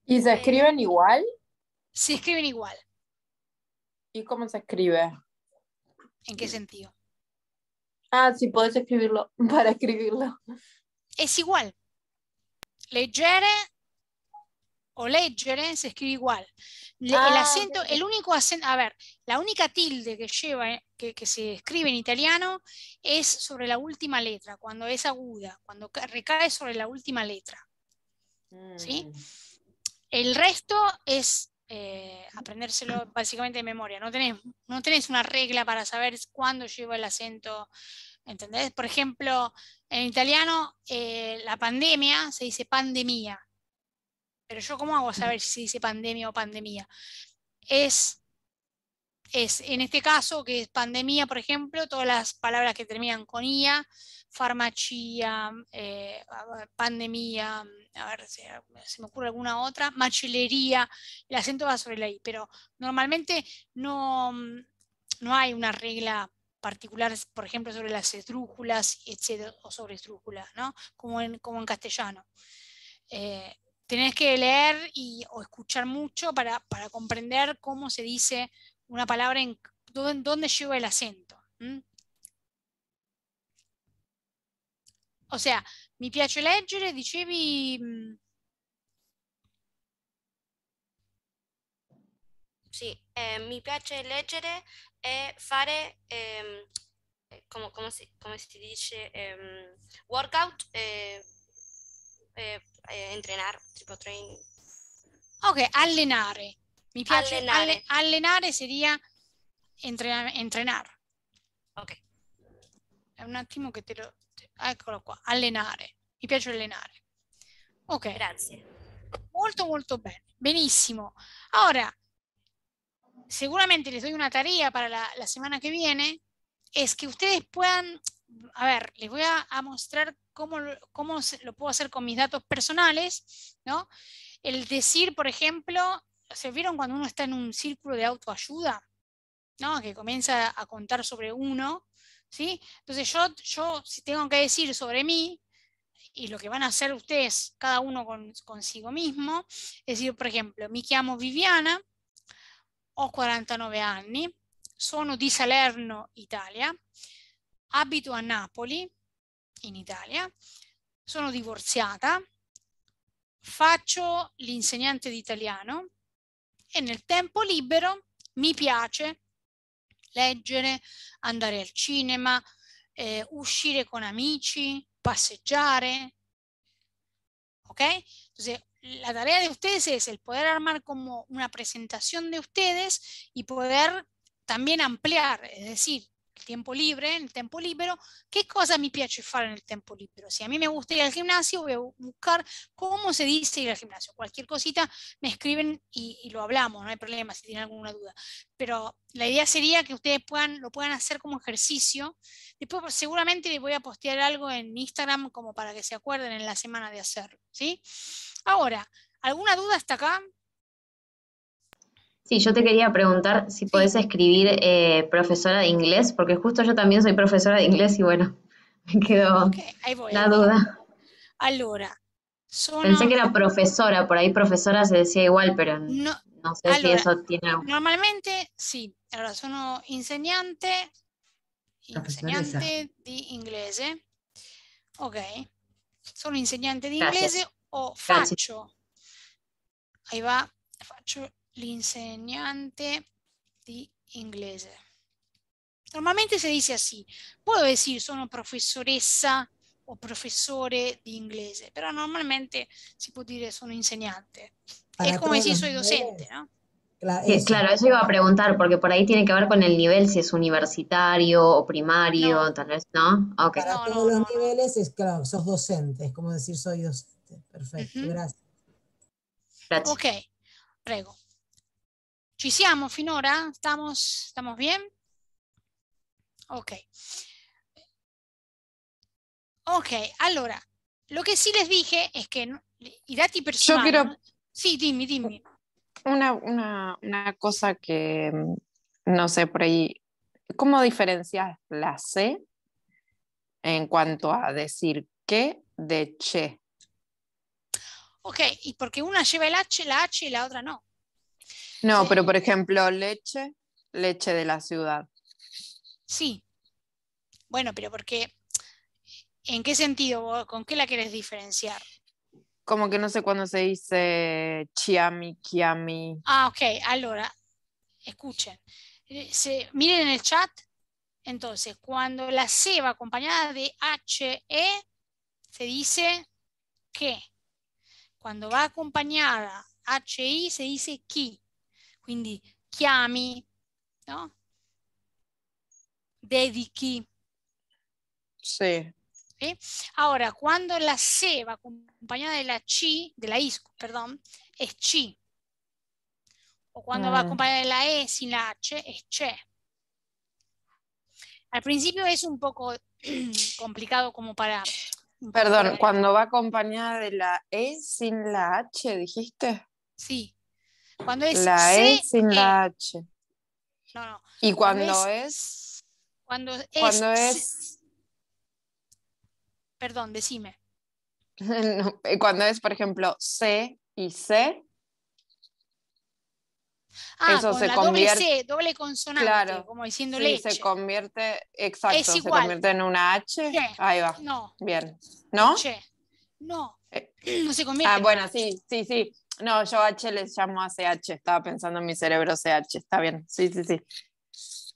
Speaker 5: ¿Y se escriben igual? Se escriben igual cómo se escribe? ¿En qué sentido? Ah, sí, podés escribirlo para escribirlo.
Speaker 1: Es igual. Leggere o leggere se escribe igual. el ah, acento, el único acento, a ver, la única tilde que lleva, eh, que, se escribe en italiano es sobre la última letra, cuando es aguda, cuando recae sobre la última letra. ¿Sí? Mm. El resto es eh, aprendérselo básicamente de memoria. No tenés, no una regla para saber cuándo llevo el acento. ¿Entendés? Por ejemplo, en italiano eh, la pandemia se dice pandemia. Pero yo, ¿cómo hago saber si se dice pandemia o pandemia? Es es, en este caso, que es pandemia, por ejemplo, todas las palabras que terminan con IA, farmacia, eh, pandemia, a ver, si se, me ocurre alguna otra, machilería, el acento va sobre la I, pero normalmente no, no hay una regla particular, por ejemplo, sobre las esdrújulas, etcétera, o sobre esdrújulas, ¿no? Como en, como en castellano. Eh, tenés que leer y, o escuchar mucho para, para comprender cómo se dice una palabra en dónde lleva el acento. ¿Mm? O sea, mi piace leggere, dicevi... Mm,
Speaker 2: sì, eh, mi piace leggere e fare, ehm, come, eh, come, si, come, si, dice, ehm, workout eh, eh, entrenare, tipo training.
Speaker 1: Ok, allenare. Mi piace allenare, allenare sería entrenar. Ok. Un attimo que te lo... Eccolo qua, allenare. Eh. Mi piace allenare. Ok. Grazie. Molto molto bene. Benissimo. Ahora, seguramente les doy una tarea para la, semana que viene, es que ustedes puedan, a ver, les voy a, mostrar cómo, cómo, lo puedo hacer con mis datos personales, ¿no? El decir, por ejemplo, ¿se vieron cuando uno está en un círculo de autoayuda? ¿No? Que comienza a contar sobre uno, ¿sí? Entonces yo, yo si tengo que decir sobre mí, y lo que van a hacer ustedes, cada uno consigo mismo, es decir, por ejemplo, mi llamo Viviana, tengo 49 anni, sono di Salerno, Italia, abito a Napoli, en Italia, sono divorziata, faccio l'insegnante di italiano, e nel tempo libero mi piace leggere, andare al cinema, eh, uscire con amici, passeggiare. ¿Ok? Entonces, la tarea de ustedes es el poder armar como una presentación de ustedes y poder también ampliar, es decir, tiempo libre, el tiempo libre, ¿qué cosa mi piace en el tiempo libre. Si a mí me gusta ir al gimnasio, voy a buscar cómo se dice ir al gimnasio. Cualquier cosita me escriben y, lo hablamos, no hay problema si tienen alguna duda. Pero la idea sería que ustedes puedan, lo puedan hacer como ejercicio. Después pues, seguramente les voy a postear algo en Instagram como para que se acuerden en la semana de hacerlo. ¿sí? Ahora, ¿alguna duda hasta acá?
Speaker 2: Sí, yo te quería preguntar si podés escribir eh, profesora de inglés, porque justo yo también soy profesora de inglés y bueno, me quedó la duda.
Speaker 1: Pensé que era profesora,
Speaker 2: por ahí profesora se decía igual, pero no, sé si eso tiene algo.
Speaker 1: Normalmente sí, ahora, sono ¿eh? enseñante
Speaker 2: de
Speaker 1: inglés? ok, sono enseñante de inglés o facho? ahí va, facho enseñante de inglés. Normalmente se dice así, puedo decir soy professoressa o profesore de inglés. pero normalmente si puede decir soy enseñante. es como decir soy docente,
Speaker 3: ¿no?
Speaker 2: Claro eso. iba a preguntar, porque por ahí tiene que ver con el nivel, si es universitario o primario, tal vez, ¿no? Okay. los niveles, es claro, sos docente, es como decir soy docente. Perfecto, gracias. gracias. Ok, prego
Speaker 1: somos? Finora, ¿estamos, estamos bien? Ok. Ok, ahora lo que sí les dije es que Irati dati Yo quiero... Sí,
Speaker 5: Una, cosa que, mm, no sé, por ahí, ¿cómo diferencias la C en cuanto a decir que de che?
Speaker 1: Ok, y porque una lleva el H, la H y la otra no.
Speaker 5: No, pero por ejemplo, leche, leche de la ciudad.
Speaker 1: Sí. Bueno, pero porque, ¿en qué sentido con qué la querés diferenciar?
Speaker 5: Como que no sé cuándo se dice chiami, chiami.
Speaker 1: Ah, ok, allora, ah, escuchen. Eh, miren en el chat, entonces, cuando la C va acompañada de HE, se dice que. Cuando va acompañada HI, se dice ki. Quindi chiami, no? Sí. Ahora, cuando la C va acompañada de la chi, de la is, perdón, es chi. O cuando va mm. acompañada de la e sin la h, es che. Al principio es un poco complicado como para...
Speaker 5: Perdón, cuando va acompañada de la e sin la h, dijiste. Sí. Cuando es la e, e sin la H. No, no. Y cuando, es,
Speaker 1: Cuando es. Perdón, decime.
Speaker 5: Eh, cuando es, por ejemplo, C y C. Ah, eso se convierte, doble C,
Speaker 1: doble consonante, claro, como diciendo sí, leche. se convierte,
Speaker 5: exacto, se convierte en una H. Ahí va. No. Bien. ¿No? No. Eh. No se ah, convierte. Ah, bueno, sí, sí, sí. No, yo H le llamo a CH, estaba pensando en mi cerebro CH, está bien, sí, sí, sí.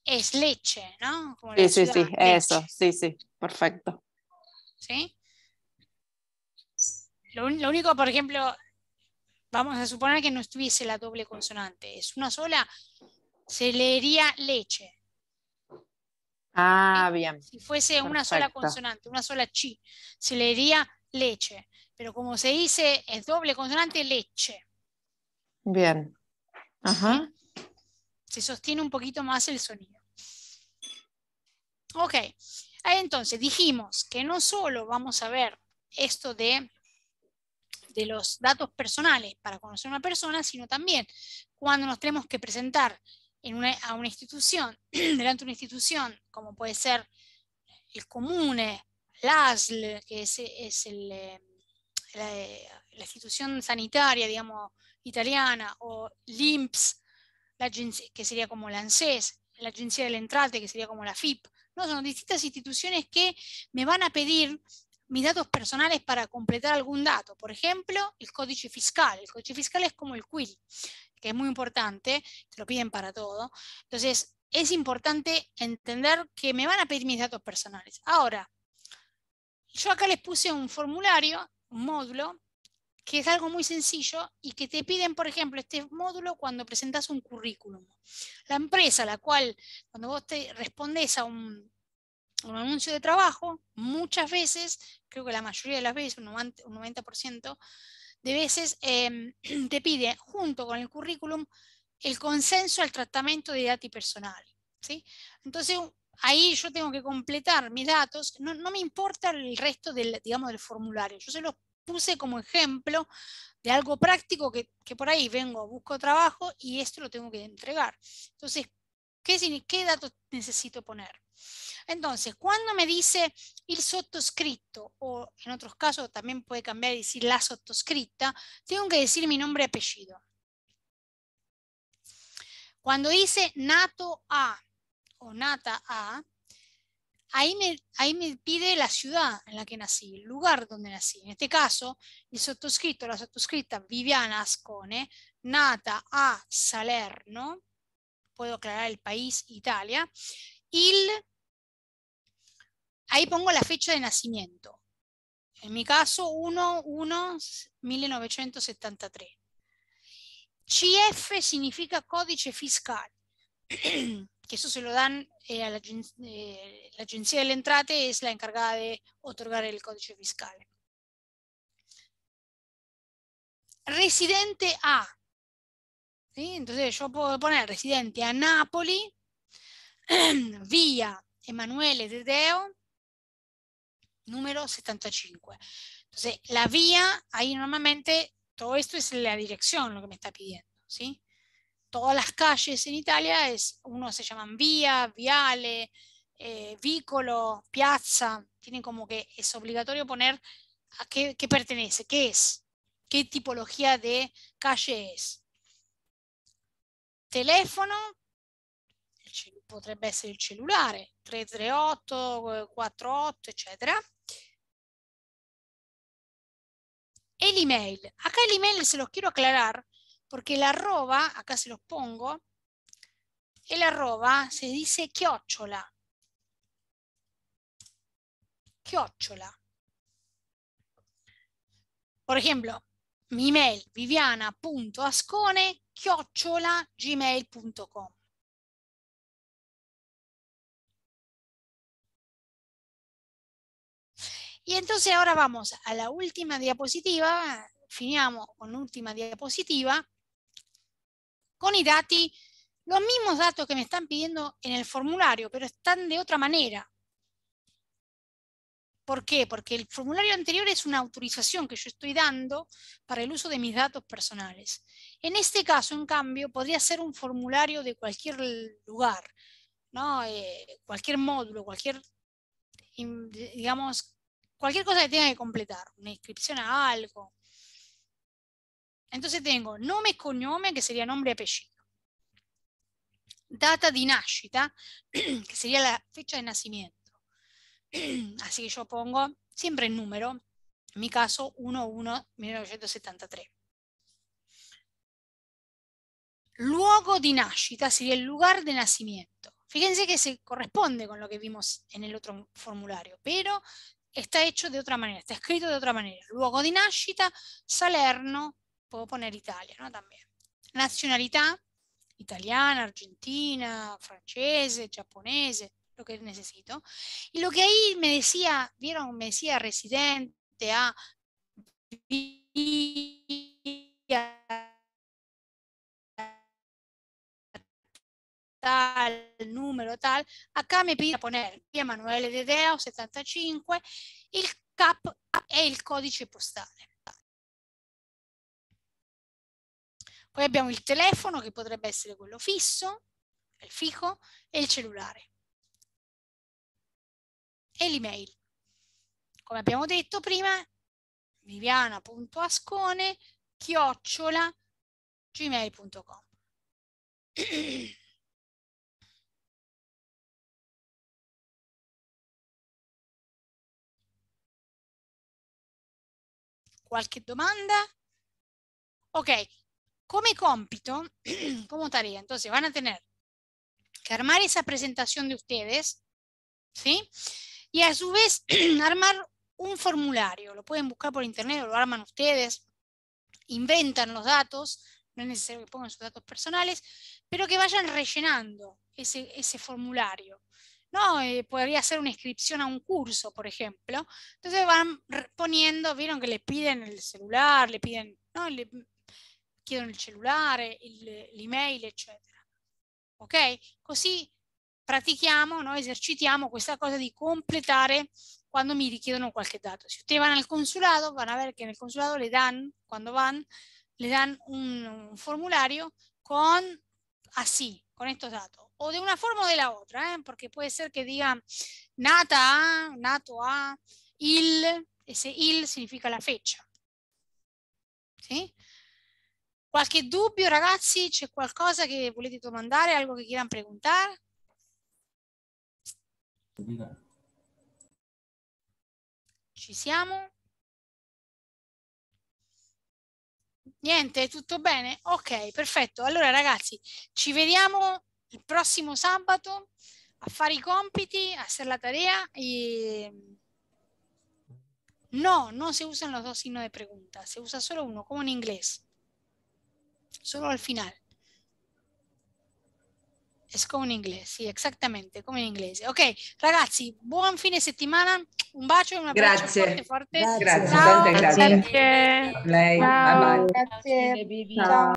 Speaker 1: Es leche, ¿no? sí, sí, sí, eso,
Speaker 5: sí, sí, perfecto.
Speaker 1: ¿Sí? Lo, único, por ejemplo, vamos a suponer que no estuviese la doble consonante, es una sola, se leería leche.
Speaker 5: Ah, bien. Si fuese una sola consonante,
Speaker 1: una sola chi, se leería leche pero como se dice, es doble consonante leche.
Speaker 5: Bien.
Speaker 3: Ajá.
Speaker 1: Se sostiene un poquito más el sonido. Ok. Entonces, dijimos que no solo vamos a ver esto de, de los datos personales para conocer a una persona, sino también cuando nos tenemos que presentar en a una institución, delante de una institución, como puede ser el comune, LASL, que es el eh, la, institución sanitaria, digamos, italiana, o LIMPS, la, que sería como la ANSES, la Agencia del Entrate, que sería como la FIP, ¿no? son distintas instituciones que me van a pedir mis datos personales para completar algún dato. Por ejemplo, el códice fiscal. El códice fiscal es como el query, que es muy importante, te lo piden para todo. Entonces, es importante entender que me van a pedir mis datos personales. Ahora, yo acá les puse un formulario módulo, que es algo muy sencillo y que te piden, por ejemplo, este módulo cuando presentas un currículum. La empresa, la cual, cuando vos te respondes a un, anuncio de trabajo, muchas veces, creo que la mayoría de las veces, un 90%, de veces em, te pide, junto con el currículum, el consenso al tratamiento de datos personal. ¿sí? Entonces, ahí yo tengo que completar mis datos, no, me importa el resto del, digamos, del formulario, yo se los puse como ejemplo de algo práctico que, por ahí vengo, busco trabajo y esto lo tengo que entregar. Entonces, ¿qué, datos necesito poner? Entonces, cuando me dice el sottoscritto, o en otros casos también puede cambiar y decir la sottoscritta, tengo que decir mi nombre y apellido. Cuando dice nato a, nata A, ahí me, ahí me pide la ciudad en la que nací, el lugar donde nací. En este caso, el sottoscritto, la sottoscritta Viviana Ascone, nata a Salerno, puedo aclarar el país, Italia, il, ahí pongo la fecha de nacimiento. En mi caso, 1-1-1973. CF significa codice fiscal que eso se lo dan eh, a la, eh, la, agencia del entrate, es la encargada de otorgar el códice Fiscal. Residente A. Entonces yo puedo poner residente a Napoli, vía Emanuele Deo, número 75. Entonces, la vía, ahí normalmente, todo esto es la dirección lo que me está pidiendo, ¿sí? todas las calles en Italia, es, uno se llaman vía, viale, eh, vicolo piazza, tienen como que es obligatorio poner a qué, pertenece, qué es, qué tipología de calle es. Teléfono, potrebbe essere el cellulare, 338, 48, etc. El email, Acá el email se los quiero aclarar porque el arroba, acá se los pongo, el arroba se dice chiocciola. Chiocciola. Por ejemplo, mi email viviana.ascone
Speaker 3: Y entonces ahora vamos a la
Speaker 1: última diapositiva, finiamo con última diapositiva con IDATI los mismos datos que me están pidiendo en el formulario, pero están de otra manera. ¿Por qué? Porque el formulario anterior es una autorización que yo estoy dando para el uso de mis datos personales. En este caso, en cambio, podría ser un formulario de cualquier lugar, ¿no? Eh, cualquier módulo, cualquier, digamos, cualquier cosa que tenga que completar, una inscripción a algo, entonces tengo nome y cognome, que sería nombre y apellido. Data di nascita, que sería la fecha de nacimiento. Así que yo pongo siempre el número, en mi caso 1-1-1973. Luogo di nascita sería el lugar de nacimiento. Fíjense que se corresponde con lo que vimos en el otro formulario, pero está hecho de otra manera, está escrito de otra manera. Luogo di nascita, Salerno, puedo poner Italia, ¿no? También. Nacionalidad, italiana, argentina, francese, giapponese, lo que necesito. E lo che ahí me decía, vieron, me decía residente a
Speaker 3: tal numero tal, acá mi pide
Speaker 1: poner Emanuele De Deo 75, il CAP e il codice postale. Poi abbiamo il telefono che potrebbe essere quello fisso, il fico, e il cellulare. E l'email. Come abbiamo detto prima,
Speaker 3: viviana.ascone chiocciola gmail.com. Qualche domanda? Ok, Come compito,
Speaker 1: como tarea, entonces van a tener que armar esa presentación de ustedes, ¿sí? Y a su vez armar un formulario, lo pueden buscar por internet o lo arman ustedes, inventan los datos, no es necesario que pongan sus datos personales, pero que vayan rellenando ese, formulario. ¿no? Eh, podría ser una inscripción a un curso, por ejemplo. Entonces van poniendo, vieron que le piden el celular, le piden, ¿no? chiedono il cellulare, l'email, eccetera. Ok? Così pratichiamo, no? esercitiamo questa cosa di completare quando mi richiedono qualche dato. Si ustedes van al consulato, van a vedere che nel consulato le danno, quando van, le dan un, un formulario con así, ah con estos datos. O de una forma o de la otra, ¿eh? porque puede ser que digan nata a, nato a, il, ese il significa la feccia. Sì? Qualche dubbio, ragazzi? C'è qualcosa che volete domandare? Algo che chiedano preguntar?
Speaker 3: Ci siamo? Niente, tutto bene? Ok, perfetto. Allora
Speaker 1: ragazzi, ci vediamo il prossimo sabato a fare i compiti, a hacer la tarea y... No, non si usan los dos signos de pregunta, se usa solo uno, come in inglese solo al final. Es come in inglese, sì, esattamente, come in inglese. Ok, ragazzi, buon fine settimana, un bacio e un abbraccio grazie. forte, forte.
Speaker 3: Grazie, Ciao. grazie, Ciao.
Speaker 4: grazie. Ciao.
Speaker 3: Grazie. Ciao.